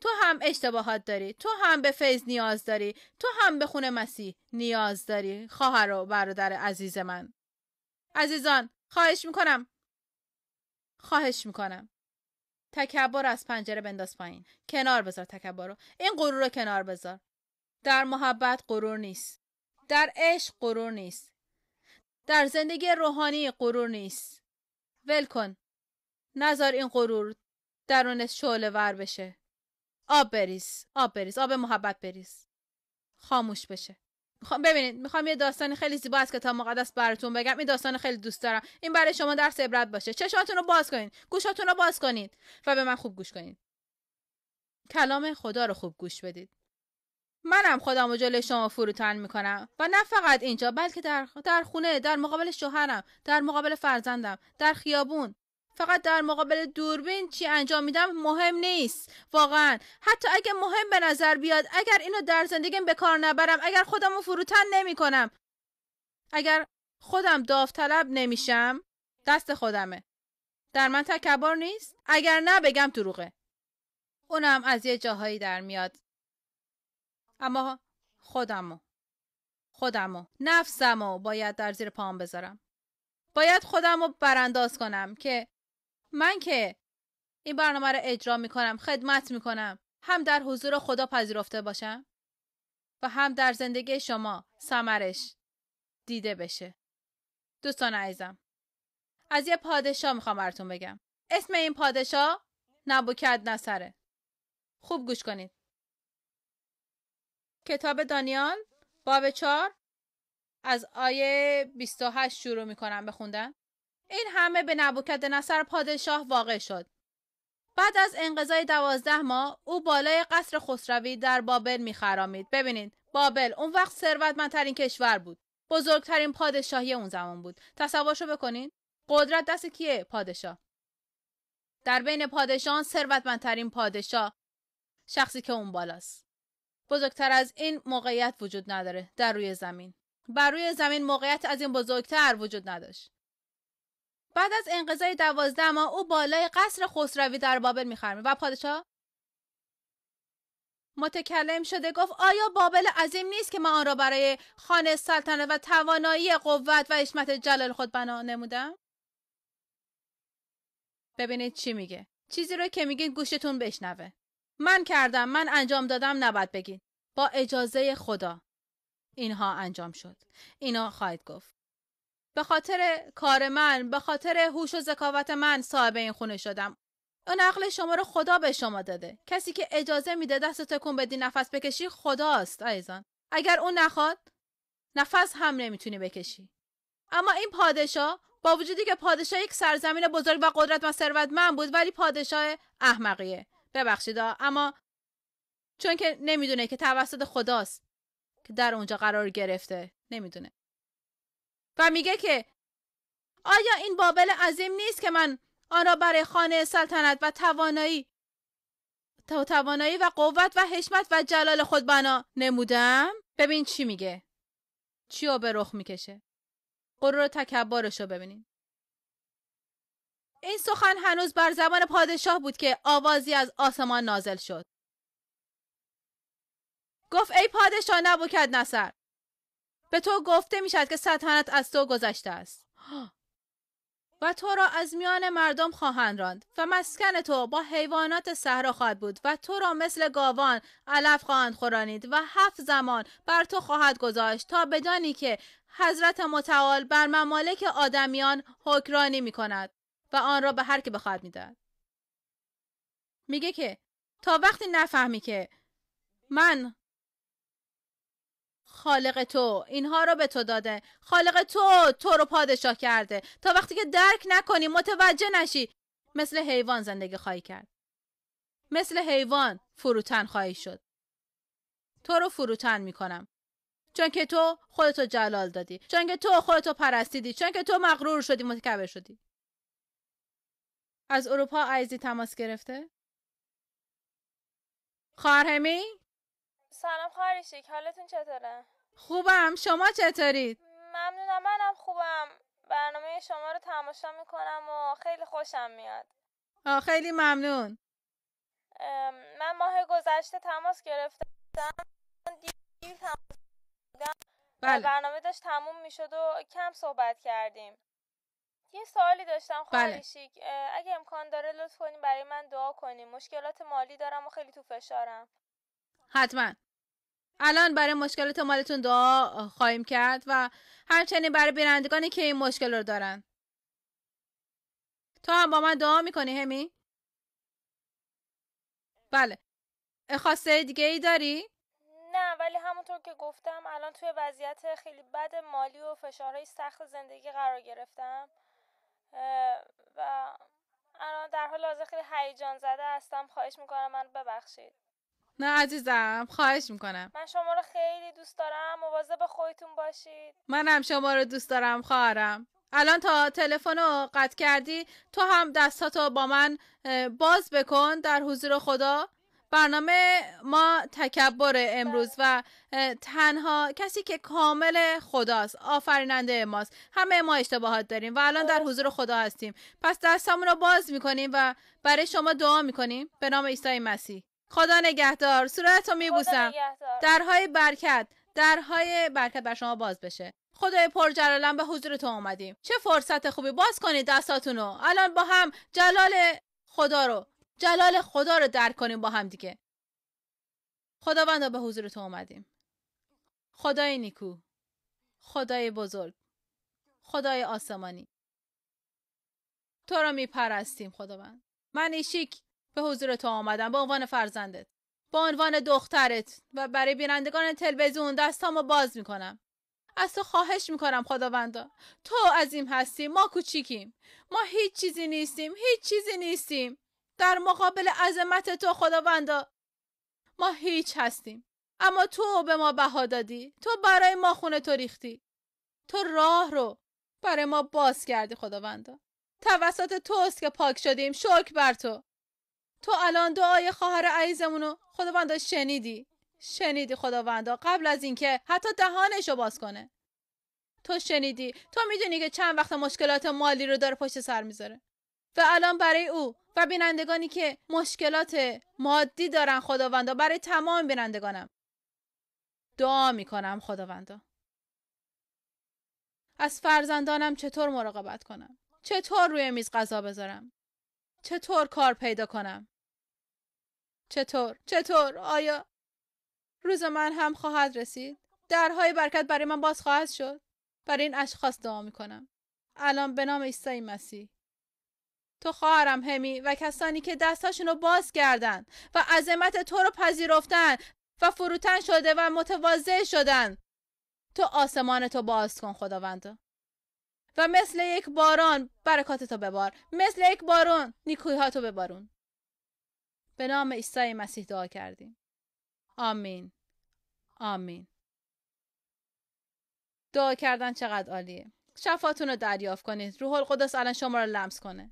تو هم اشتباهات داری تو هم به فیض نیاز داری تو هم به خون مسیح نیاز داری خواهر و برادر عزیز من عزیزان خواهش میکنم خواهش میکنم تکبر از پنجره بنداز پایین کنار بذار تکبر رو این غرور رو کنار بذار در محبت غرور نیست در عشق غرور نیست در زندگی روحانی غرور نیست ول کن نظر این غرور درون شعله ور بشه آب بریز آب بریز آب محبت بریز خاموش بشه ببینید میخوام یه داستان خیلی زیبا از کتاب مقدس براتون بگم این داستان خیلی دوست دارم این برای شما درس عبرت باشه چشماتون رو باز کنید گوشاتون رو باز کنید و به من خوب گوش کنید کلام خدا رو خوب گوش بدید منم خودم و جل شما فروتن میکنم و نه فقط اینجا بلکه در, در خونه در مقابل شوهرم در مقابل فرزندم در خیابون فقط در مقابل دوربین چی انجام میدم مهم نیست واقعا حتی اگه مهم به نظر بیاد اگر اینو در زندگیم به کار نبرم اگر خودم رو فروتن نمیکنم اگر خودم داوطلب نمیشم دست خودمه در من تکبر نیست اگر نه بگم دروغه اونم از یه جاهایی در میاد اما خودمو خودمو نفسمو باید در زیر پام بذارم باید خودمو برانداز کنم که من که این برنامه رو اجرا میکنم خدمت میکنم هم در حضور خدا پذیرفته باشم و هم در زندگی شما سمرش دیده بشه دوستان عزیزم از یه پادشاه میخوام براتون بگم اسم این پادشاه نبوکد نسره خوب گوش کنید کتاب دانیال باب چار از آیه 28 شروع کنم بخوندن این همه به نبوکد نصر پادشاه واقع شد بعد از انقضای دوازده ماه او بالای قصر خسروی در بابل خرامید. ببینید بابل اون وقت ثروتمندترین کشور بود بزرگترین پادشاهی اون زمان بود تصورشو بکنین قدرت دست کیه پادشاه در بین پادشاهان ثروتمندترین پادشاه شخصی که اون بالاست بزرگتر از این موقعیت وجود نداره در روی زمین بر روی زمین موقعیت از این بزرگتر وجود نداشت بعد از انقضای دوازده ماه او بالای قصر خسروی در بابل میخرمید و پادشاه متکلم شده گفت آیا بابل عظیم نیست که من آن را برای خانه سلطنت و توانایی قوت و اشمت جلال خود بنا نمودم ببینید چی میگه چیزی رو که میگین گوشتون بشنوه من کردم من انجام دادم نباید بگین با اجازه خدا اینها انجام شد اینا خواهید گفت به خاطر کار من به خاطر هوش و ذکاوت من صاحب این خونه شدم اون عقل شما رو خدا به شما داده کسی که اجازه میده دست تکون بدی نفس بکشی خداست ایزان اگر اون نخواد نفس هم نمیتونی بکشی اما این پادشاه با وجودی که پادشاه یک سرزمین بزرگ و قدرت و ثروتمند بود ولی پادشاه احمقیه ببخشید اما چون که نمیدونه که توسط خداست که در اونجا قرار گرفته نمیدونه و میگه که آیا این بابل عظیم نیست که من آن را برای خانه سلطنت و توانایی توانایی و قوت و حشمت و جلال خود بنا نمودم ببین چی میگه چی رو به رخ میکشه قرور تکبرش رو ببینین این سخن هنوز بر زبان پادشاه بود که آوازی از آسمان نازل شد گفت ای پادشاه نبوکد نصر به تو گفته میشد که سطحنت از تو گذشته است و تو را از میان مردم خواهند راند و مسکن تو با حیوانات صحرا خواهد بود و تو را مثل گاوان علف خواهند خورانید و هفت زمان بر تو خواهد گذاشت تا بدانی که حضرت متعال بر ممالک آدمیان حکرانی می کند و آن را به هر که بخواهد میداد. میگه که تا وقتی نفهمی که من خالق تو اینها رو به تو داده خالق تو تو رو پادشاه کرده تا وقتی که درک نکنی متوجه نشی مثل حیوان زندگی خواهی کرد مثل حیوان فروتن خواهی شد تو رو فروتن میکنم چون که تو خودتو جلال دادی چون که تو خودتو پرستیدی چون که تو مغرور شدی متکبر شدی از اروپا عیزی تماس گرفته؟ خارهمی؟ سلام خاریشیک حالتون چطوره؟ خوبم شما چطورید؟ ممنونم منم خوبم برنامه شما رو تماشا میکنم و خیلی خوشم میاد آه خیلی ممنون من ماه گذشته تماس گرفتم دیر تماس بله. برنامه داشت تموم میشد و کم صحبت کردیم یه سوالی داشتم خاله بله. اگه امکان داره لطف کنیم برای من دعا کنیم مشکلات مالی دارم و خیلی تو فشارم حتما الان برای مشکلات مالتون دعا خواهیم کرد و همچنین برای بینندگانی که این مشکل رو دارن تو هم با من دعا میکنی همی؟ بله خواسته دیگه ای داری؟ نه ولی همونطور که گفتم الان توی وضعیت خیلی بد مالی و فشارهای سخت زندگی قرار گرفتم و الان در حال حاضر خیلی هیجان زده هستم خواهش میکنم من ببخشید نه عزیزم خواهش میکنم من شما رو خیلی دوست دارم مواظب خودتون باشید منم شما رو دوست دارم خواهرم الان تا تلفن رو قطع کردی تو هم دستاتو با من باز بکن در حضور خدا برنامه ما تکبر امروز بله. و تنها کسی که کامل خداست آفریننده ماست همه ما اشتباهات داریم و الان در حضور خدا هستیم پس دستمون رو باز میکنیم و برای شما دعا میکنیم به نام عیسی مسیح خدا نگهدار صورت رو میبوسم درهای برکت درهای برکت بر شما باز بشه خدای جلالم به حضور تو آمدیم چه فرصت خوبی باز کنید دستاتون رو الان با هم جلال خدا رو جلال خدا رو درک کنیم با هم دیگه خداوندا به حضور تو اومدیم خدای نیکو خدای بزرگ خدای آسمانی تو را پرستیم خداوند من ایشیک به حضور تو آمدم به عنوان فرزندت به عنوان دخترت و برای بینندگان تلویزیون دستامو باز میکنم از تو خواهش میکنم خداوندا تو عظیم هستی ما کوچیکیم ما هیچ چیزی نیستیم هیچ چیزی نیستیم در مقابل عظمت تو خداوندا ما هیچ هستیم اما تو به ما بها دادی تو برای ما خونه تو ریختی تو راه رو برای ما باز کردی خداوندا توسط توست که پاک شدیم شکر بر تو تو الان دعای خواهر عیزمونو خداوندا شنیدی شنیدی خداوندا قبل از اینکه حتی دهانش رو باز کنه تو شنیدی تو میدونی که چند وقت مشکلات مالی رو داره پشت سر میذاره و الان برای او و بینندگانی که مشکلات مادی دارن خداوندا برای تمام بینندگانم دعا میکنم خداوندا از فرزندانم چطور مراقبت کنم چطور روی میز غذا بذارم چطور کار پیدا کنم چطور چطور آیا روز من هم خواهد رسید درهای برکت برای من باز خواهد شد برای این اشخاص دعا میکنم الان به نام عیسی مسیح تو خواهرم همی و کسانی که دستاشون رو باز کردن و عظمت تو رو پذیرفتن و فروتن شده و متواضع شدن تو آسمان تو باز کن خداوند و مثل یک باران برکات تو ببار مثل یک بارون نیکوی ها تو ببارون به نام عیسی مسیح دعا کردیم آمین آمین دعا کردن چقدر عالیه شفاتون رو دریافت کنید روح القدس الان شما رو لمس کنه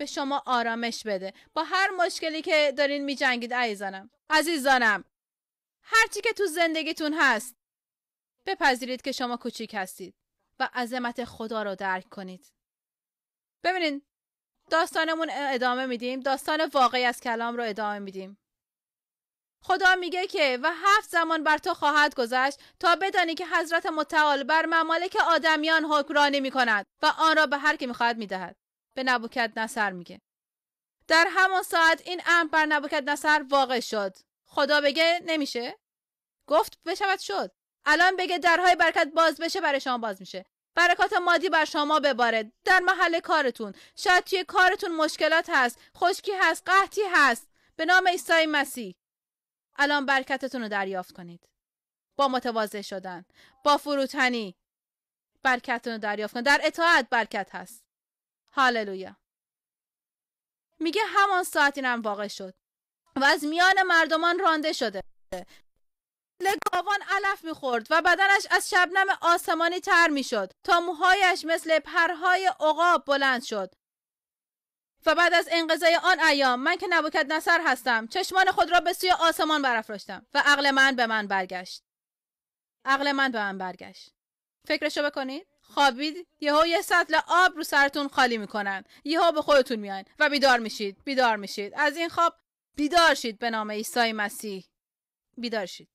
به شما آرامش بده با هر مشکلی که دارین می جنگید عزیزانم عزیزانم هرچی که تو زندگیتون هست بپذیرید که شما کوچیک هستید و عظمت خدا رو درک کنید ببینید. داستانمون ادامه میدیم داستان واقعی از کلام رو ادامه میدیم خدا میگه که و هفت زمان بر تو خواهد گذشت تا بدانی که حضرت متعال بر ممالک آدمیان حکمرانی میکند و آن را به هر که میخواهد میدهد به نبوکت نصر میگه در همان ساعت این امر بر نبوکت نصر واقع شد خدا بگه نمیشه گفت بشود شد الان بگه درهای برکت باز بشه برای شما باز میشه برکات مادی بر شما بباره در محل کارتون شاید توی کارتون مشکلات هست خشکی هست قحطی هست به نام عیسی مسیح الان برکتتون رو دریافت کنید با متواضع شدن با فروتنی برکتتون رو دریافت کنید در اطاعت برکت هست هاللویا میگه همان ساعت اینم واقع شد و از میان مردمان رانده شده لگاوان علف میخورد و بدنش از شبنم آسمانی تر میشد تا موهایش مثل پرهای عقاب بلند شد و بعد از انقضای آن ایام من که نبوکت نصر هستم چشمان خود را به سوی آسمان برافراشتم و عقل من به من برگشت عقل من به من برگشت فکرشو بکنید خوابید یهو یه سطل آب رو سرتون خالی میکنن یهو به خودتون میان و بیدار میشید بیدار میشید از این خواب بیدار شید به نام عیسی مسیح بیدار شید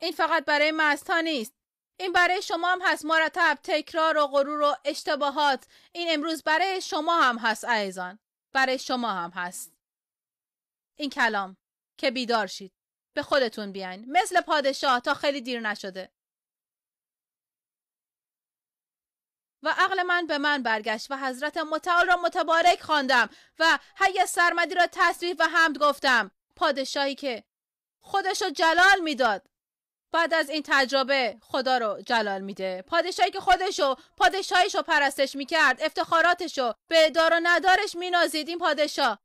این فقط برای مستا نیست این برای شما هم هست مرتب تکرار و غرور و اشتباهات این امروز برای شما هم هست عیزان برای شما هم هست این کلام که بیدار شید به خودتون بیاین مثل پادشاه تا خیلی دیر نشده و عقل من به من برگشت و حضرت متعال را متبارک خواندم و حی سرمدی را تصریح و حمد گفتم پادشاهی که خودش را جلال میداد بعد از این تجربه خدا رو جلال میده پادشاهی که خودشو رو پرستش میکرد افتخاراتشو به دار و ندارش مینازید این پادشاه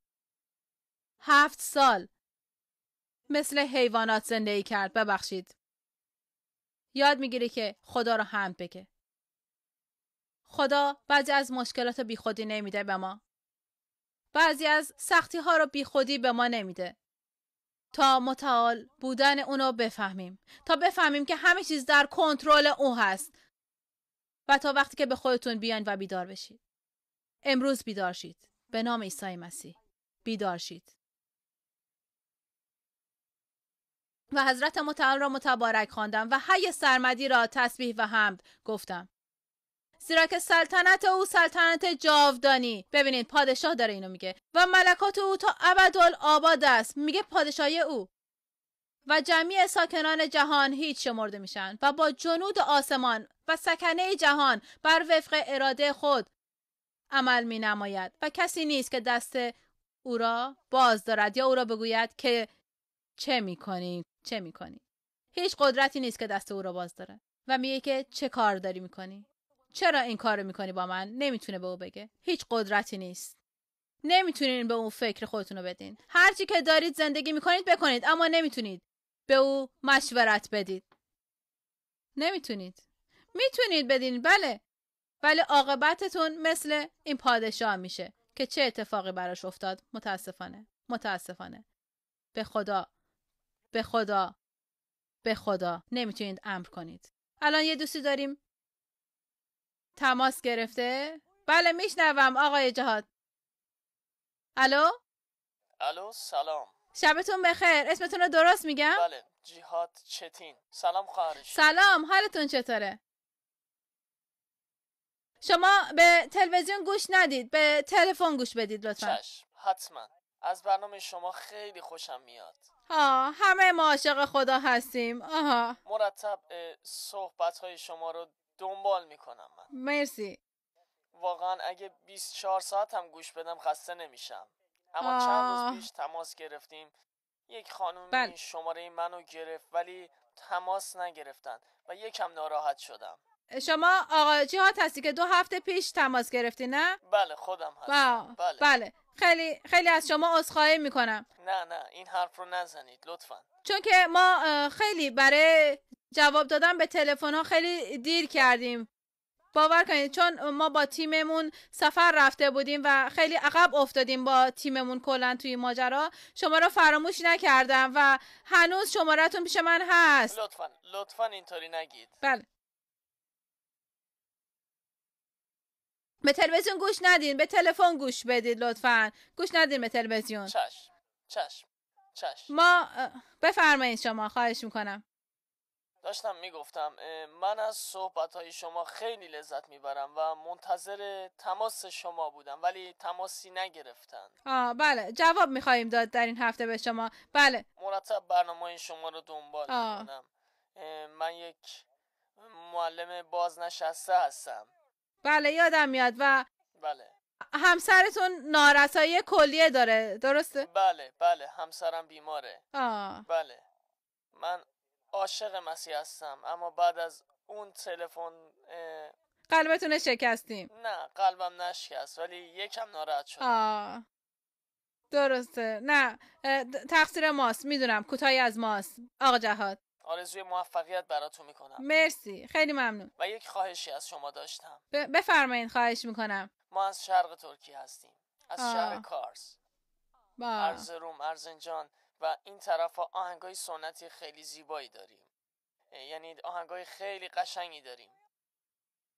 هفت سال مثل حیوانات زندگی کرد ببخشید یاد میگیری که خدا رو حمد بگه خدا بعضی از مشکلات بیخودی نمیده به ما. بعضی از سختی ها رو بیخودی به ما نمیده. تا متعال بودن اونو بفهمیم. تا بفهمیم که همه چیز در کنترل او هست. و تا وقتی که به خودتون بیان و بیدار بشید. امروز بیدار شید. به نام عیسی مسیح. بیدار شید. و حضرت متعال را متبارک خواندم و حی سرمدی را تسبیح و حمد گفتم زیرا که سلطنت او سلطنت جاودانی ببینید پادشاه داره اینو میگه و ملکات او تا ابدال آباد است میگه پادشاهی او و جمعی ساکنان جهان هیچ شمرده میشن و با جنود آسمان و سکنه جهان بر وفق اراده خود عمل می نماید و کسی نیست که دست او را باز دارد یا او را بگوید که چه می کنی چه می کنی هیچ قدرتی نیست که دست او را باز دارد و میگه که چه کار داری کنی چرا این کارو میکنی با من نمیتونه به او بگه هیچ قدرتی نیست نمیتونین به اون فکر خودتون رو بدین هرچی که دارید زندگی میکنید بکنید اما نمیتونید به او مشورت بدید نمیتونید میتونید بدین بله ولی عاقبتتون مثل این پادشاه میشه که چه اتفاقی براش افتاد متاسفانه متاسفانه به خدا به خدا به خدا نمیتونید امر کنید الان یه دوستی داریم تماس گرفته؟ بله میشنوم آقای جهاد الو؟ الو سلام شبتون بخیر اسمتون رو درست میگم؟ بله جهاد چتین سلام خارج. سلام حالتون چطوره؟ شما به تلویزیون گوش ندید به تلفن گوش بدید لطفا چشم حتما از برنامه شما خیلی خوشم میاد ها همه ما عاشق خدا هستیم آها مرتب صحبت های شما رو دنبال میکنم من مرسی واقعا اگه 24 ساعت هم گوش بدم خسته نمیشم اما چند روز پیش تماس گرفتیم یک خانم بل. شماره منو گرفت ولی تماس نگرفتن و یکم ناراحت شدم شما آقا ها هستی که دو هفته پیش تماس گرفتی نه؟ بله خودم هستم بله. بله. خیلی خیلی از شما عذرخواهی میکنم نه نه این حرف رو نزنید لطفا چون که ما خیلی برای جواب دادن به تلفن ها خیلی دیر کردیم باور کنید چون ما با تیممون سفر رفته بودیم و خیلی عقب افتادیم با تیممون کلا توی ماجرا شما رو فراموش نکردم و هنوز شمارتون پیش من هست لطفا لطفا اینطوری نگید بله به تلویزیون گوش ندین به تلفن گوش بدید لطفا گوش ندین به تلویزیون چشم چشم چشم ما بفرمایید شما خواهش میکنم داشتم میگفتم من از صحبت های شما خیلی لذت میبرم و منتظر تماس شما بودم ولی تماسی نگرفتن آه بله جواب میخواهیم داد در این هفته به شما بله مرتب برنامه شما رو دنبال میکنم من یک معلم بازنشسته هستم بله یادم میاد و بله همسرتون نارسایی کلیه داره درسته؟ بله بله همسرم بیماره آه. بله من عاشق مسیح هستم اما بعد از اون تلفن قلبتون شکستیم نه قلبم نشکست ولی یکم ناراحت شدم آه. درسته نه تقصیر ماست میدونم کوتاهی از ماست آقا جهاد آرزوی موفقیت براتون میکنم مرسی خیلی ممنون و یک خواهشی از شما داشتم ب... خواهش میکنم ما از شرق ترکیه هستیم از آه. شهر کارس با. روم ارزنجان و این طرف ها آهنگای سنتی خیلی زیبایی داریم یعنی آهنگای خیلی قشنگی داریم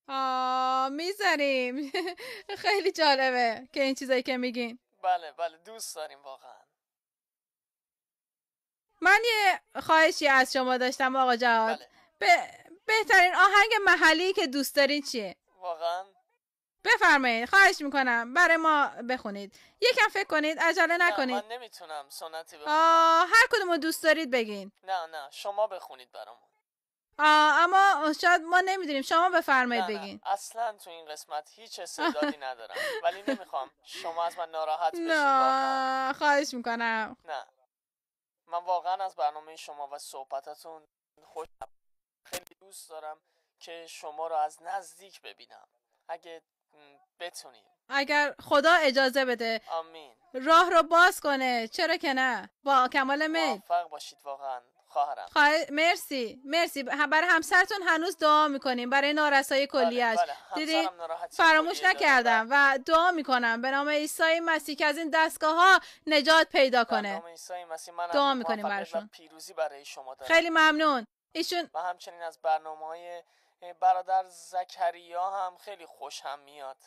آه میذاریم [laughs] خیلی جالبه که این چیزایی که میگین بله بله دوست داریم واقعا من یه خواهشی از شما داشتم آقا جواد بله. بهترین آهنگ محلی که دوست دارین چیه واقعا بفرمایید خواهش میکنم برای ما بخونید یکم فکر کنید عجله نکنید نه من نمیتونم سنتی بخونم آه هر کدوم رو دوست دارید بگین نه نه شما بخونید برامون آه اما شاید ما نمیدونیم شما بفرمایید بگین اصلا تو این قسمت هیچ استعدادی [laughs] ندارم ولی نمیخوام شما از من ناراحت بشید نه خواهش میکنم نه من واقعا از برنامه شما و صحبتتون خوشم خیلی دوست دارم که شما رو از نزدیک ببینم اگه بتونیم اگر خدا اجازه بده آمین راه رو باز کنه چرا که نه با کمال میل موفق باشید واقعا خواهرم مرسی مرسی برای همسرتون هنوز دعا میکنیم برای نارسایی بله، کلیش بله. دیدی فراموش نکردم بله. و دعا میکنم به نام عیسی مسیح که از این دستگاه ها نجات پیدا کنه دعا میکنیم برای شما خیلی ممنون ایشون و همچنین از برنامه برادر زکریا هم خیلی خوش هم میاد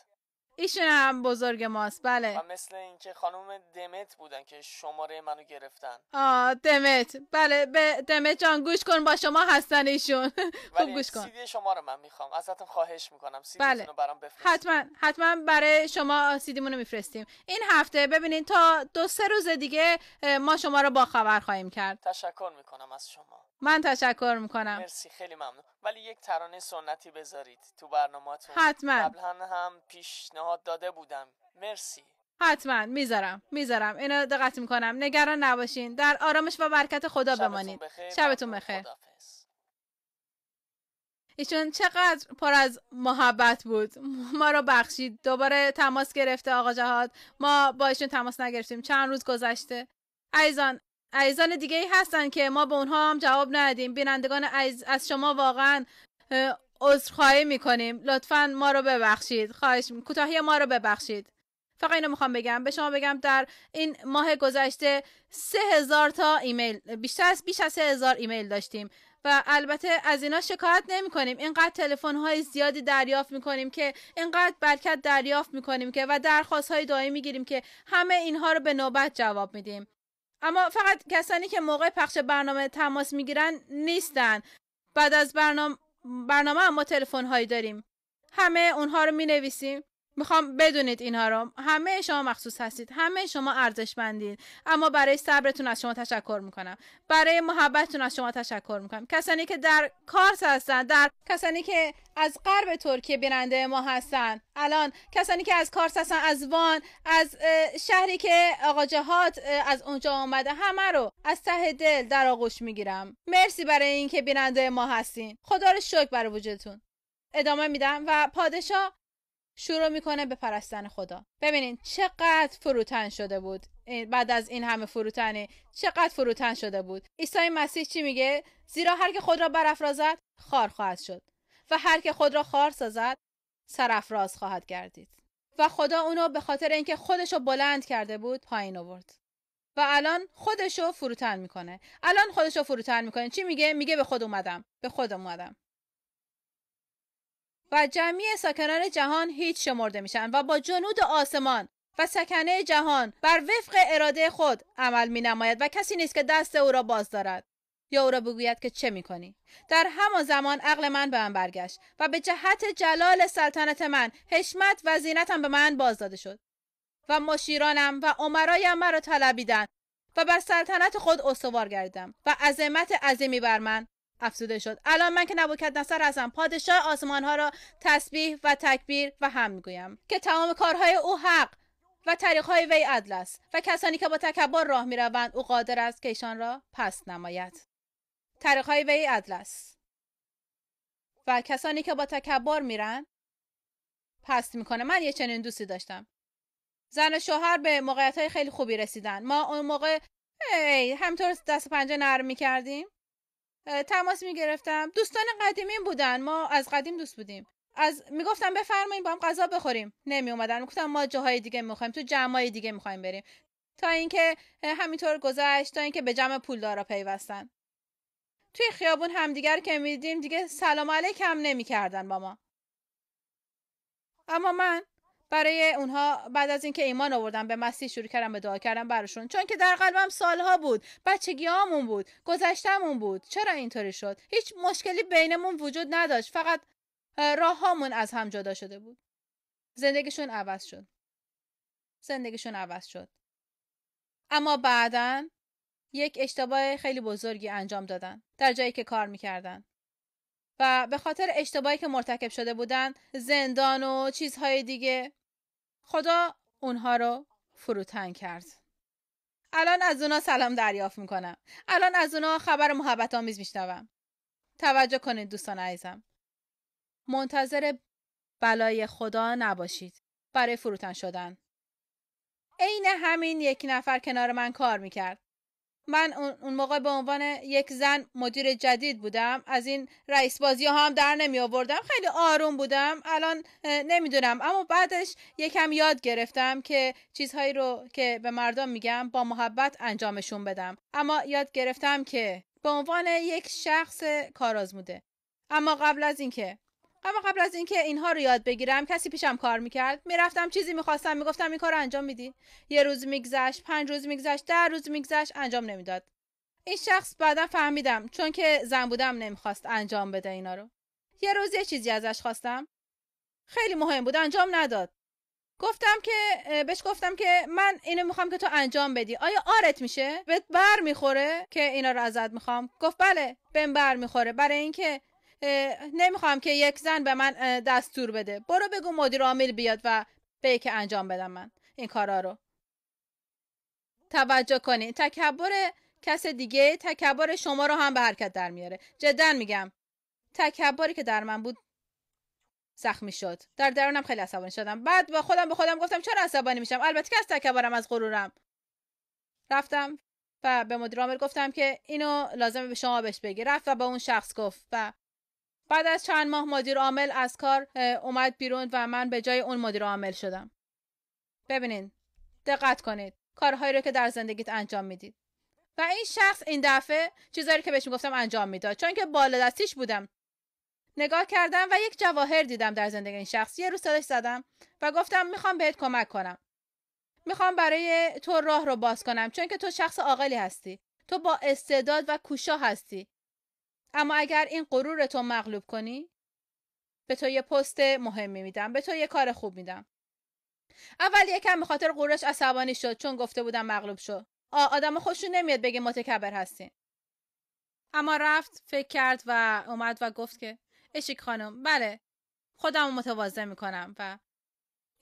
ایشون هم بزرگ ماست بله و مثل اینکه خانم دمت بودن که شماره منو گرفتن آه دمت بله به دمت جان گوش کن با شما هستن ایشون [laughs] خوب گوش کن سیدی شما رو من میخوام ازتون خواهش میکنم سیدیتون بله. برام حتما حتما برای شما سیدیمونو میفرستیم این هفته ببینین تا دو سه روز دیگه ما شما رو با خبر خواهیم کرد تشکر میکنم از شما من تشکر میکنم مرسی خیلی ممنون ولی یک ترانه سنتی بذارید تو برنامهتون حتما قبلا هم پیشنهاد داده بودم مرسی حتما میذارم میذارم اینو دقت میکنم نگران نباشین در آرامش و برکت خدا بمانید شبتون بخیر ایشون چقدر پر از محبت بود ما رو بخشید دوباره تماس گرفته آقا جهاد ما با ایشون تماس نگرفتیم چند روز گذشته ایزان عزیزان دیگه ای هستن که ما به اونها هم جواب ندیم بینندگان عزیز از شما واقعا عذرخواهی میکنیم لطفا ما رو ببخشید خواهش کوتاهی ما رو ببخشید فقط اینو میخوام بگم به شما بگم در این ماه گذشته سه هزار تا ایمیل بیشتر از بیش از سه هزار ایمیل داشتیم و البته از اینا شکایت نمی کنیم اینقدر تلفن های زیادی دریافت می کنیم که اینقدر برکت دریافت می کنیم که و درخواست های دائمی می گیریم که همه اینها رو به نوبت جواب میدیم اما فقط کسانی که موقع پخش برنامه تماس میگیرن نیستن بعد از برنامه برنامه ما تلفن هایی داریم همه اونها رو می نویسیم میخوام بدونید اینها رو همه شما مخصوص هستید همه شما ارزشمندید اما برای صبرتون از شما تشکر میکنم برای محبتتون از شما تشکر میکنم کسانی که در کارس هستن در کسانی که از غرب ترکیه بیننده ما هستن الان کسانی که از کارس هستن از وان از شهری که آقا از اونجا آمده همه رو از ته دل در آغوش میگیرم مرسی برای اینکه بیننده ما هستین خدا رو شکر برای وجودتون ادامه میدم و پادشاه شروع میکنه به پرستن خدا ببینین چقدر فروتن شده بود بعد از این همه فروتنی چقدر فروتن شده بود عیسی مسیح چی میگه زیرا هر که خود را برافرازد خار خواهد شد و هر که خود را خار سازد سرافراز خواهد گردید و خدا اونو به خاطر اینکه خودشو بلند کرده بود پایین آورد و الان خودشو فروتن میکنه الان خودشو فروتن میکنه چی میگه میگه به خود اومدم به خود اومدم و جمعی ساکنان جهان هیچ شمرده میشن و با جنود آسمان و سکنه جهان بر وفق اراده خود عمل می نماید و کسی نیست که دست او را باز دارد یا او را بگوید که چه می کنی در همان زمان عقل من به من برگشت و به جهت جلال سلطنت من حشمت و زینتم به من باز داده شد و مشیرانم و عمرایم مرا طلبیدند و بر سلطنت خود استوار گردم و عظمت عظیمی بر من افزوده شد الان من که نبوکت نصر هستم پادشاه آسمان ها را تسبیح و تکبیر و هم میگویم که تمام کارهای او حق و طریقهای وی عدل است و کسانی که با تکبر راه میروند او قادر است که ایشان را پس نماید طریقهای وی عدل است و کسانی که با تکبر میرن پست میکنه من یه چنین دوستی داشتم زن و شوهر به موقعیت های خیلی خوبی رسیدن ما اون موقع ای همطور دست پنجه نرم کردیم. تماس می گرفتم دوستان قدیمی بودن ما از قدیم دوست بودیم از میگفتم بفرمایید با هم غذا بخوریم نمی اومدن گفتم ما جاهای دیگه میخوایم تو جمعای دیگه میخوایم بریم تا اینکه همینطور گذشت تا اینکه به جمع پولدارا پیوستن توی خیابون همدیگر که میدیدیم دیگه سلام علیکم هم نمیکردن با ما اما من برای اونها بعد از اینکه ایمان آوردم به مسیح شروع کردم به دعا کردم براشون چون که در قلبم سالها بود بچگیامون بود گذشتهمون بود چرا اینطوری شد هیچ مشکلی بینمون وجود نداشت فقط راههامون از هم جدا شده بود زندگیشون عوض شد زندگیشون عوض شد اما بعدا یک اشتباه خیلی بزرگی انجام دادن در جایی که کار میکردن و به خاطر اشتباهی که مرتکب شده بودن زندان و چیزهای دیگه خدا اونها رو فروتن کرد الان از اونا سلام دریافت میکنم الان از اونا خبر محبت آمیز میشنوم توجه کنید دوستان عزیزم منتظر بلای خدا نباشید برای فروتن شدن عین همین یک نفر کنار من کار میکرد من اون موقع به عنوان یک زن مدیر جدید بودم از این رئیس بازی ها هم در نمی آوردم خیلی آروم بودم الان نمیدونم اما بعدش یکم یاد گرفتم که چیزهایی رو که به مردم میگم با محبت انجامشون بدم اما یاد گرفتم که به عنوان یک شخص کارآزموده اما قبل از اینکه اما قبل از اینکه اینها رو یاد بگیرم کسی پیشم کار میکرد میرفتم چیزی میخواستم میگفتم این کار انجام میدی یه روز میگذشت پنج روز میگذشت ده روز میگذشت انجام نمیداد این شخص بعدا فهمیدم چون که زن بودم نمیخواست انجام بده اینا رو یه روز یه چیزی ازش خواستم خیلی مهم بود انجام نداد گفتم که بهش گفتم که من اینو میخوام که تو انجام بدی آیا آرت میشه بهت بر میخوره که اینا رو ازت میخوام گفت بله بهم بر میخوره برای اینکه نمیخوام که یک زن به من دستور بده برو بگو مدیر عامل بیاد و به که انجام بدم من این کارا رو توجه کنید تکبر کس دیگه تکبر شما رو هم به حرکت در میاره جدا میگم تکبری که در من بود زخمی شد در درونم خیلی عصبانی شدم بعد با خودم به خودم گفتم چرا عصبانی میشم البته که از تکبرم از غرورم رفتم و به مدیر عامل گفتم که اینو لازمه به شما بهش بگی رفت و به اون شخص گفت و بعد از چند ماه مدیر عامل از کار اومد بیرون و من به جای اون مدیر عامل شدم ببینین دقت کنید کارهایی رو که در زندگیت انجام میدید و این شخص این دفعه چیزایی که بهش میگفتم انجام میداد چون که بالا دستیش بودم نگاه کردم و یک جواهر دیدم در زندگی این شخص یه روز صداش زدم و گفتم میخوام بهت کمک کنم میخوام برای تو راه رو باز کنم چون که تو شخص عاقلی هستی تو با استعداد و کوشا هستی اما اگر این تو مغلوب کنی به تو یه پست مهمی میدم به تو یه کار خوب میدم اول یکم به خاطر غرورش عصبانی شد چون گفته بودم مغلوب شو آ آدم خوشون نمیاد بگه متکبر هستین اما رفت فکر کرد و اومد و گفت که اشیک خانم بله خودم متواضع میکنم و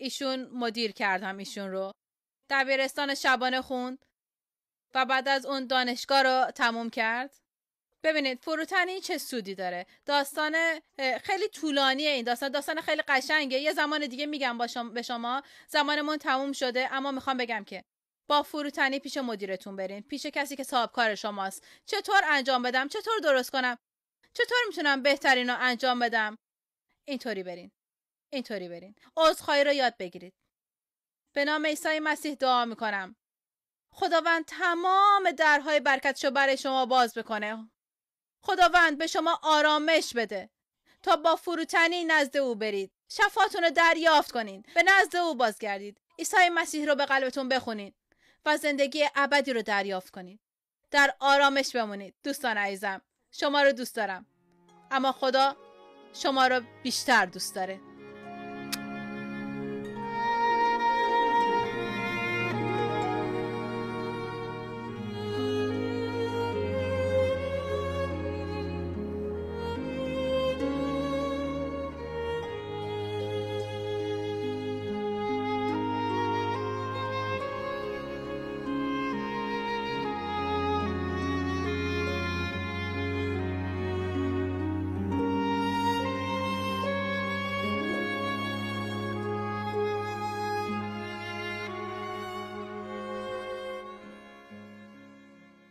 ایشون مدیر کردم ایشون رو دبیرستان شبانه خوند و بعد از اون دانشگاه رو تموم کرد ببینید فروتنی چه سودی داره داستان خیلی طولانیه این داستان داستان خیلی قشنگه یه زمان دیگه میگم با شما به شما زمانمون تموم شده اما میخوام بگم که با فروتنی پیش مدیرتون برین پیش کسی که صاحب کار شماست چطور انجام بدم چطور درست کنم چطور میتونم بهترین رو انجام بدم اینطوری برین اینطوری برین عذرخواهی رو یاد بگیرید به نام عیسی مسیح دعا میکنم خداوند تمام درهای برکتشو برای شما باز بکنه خداوند به شما آرامش بده تا با فروتنی نزد او برید شفاتون رو دریافت کنین به نزد او بازگردید عیسی مسیح رو به قلبتون بخونید و زندگی ابدی رو دریافت کنید در آرامش بمونید دوستان عزیزم شما رو دوست دارم اما خدا شما رو بیشتر دوست داره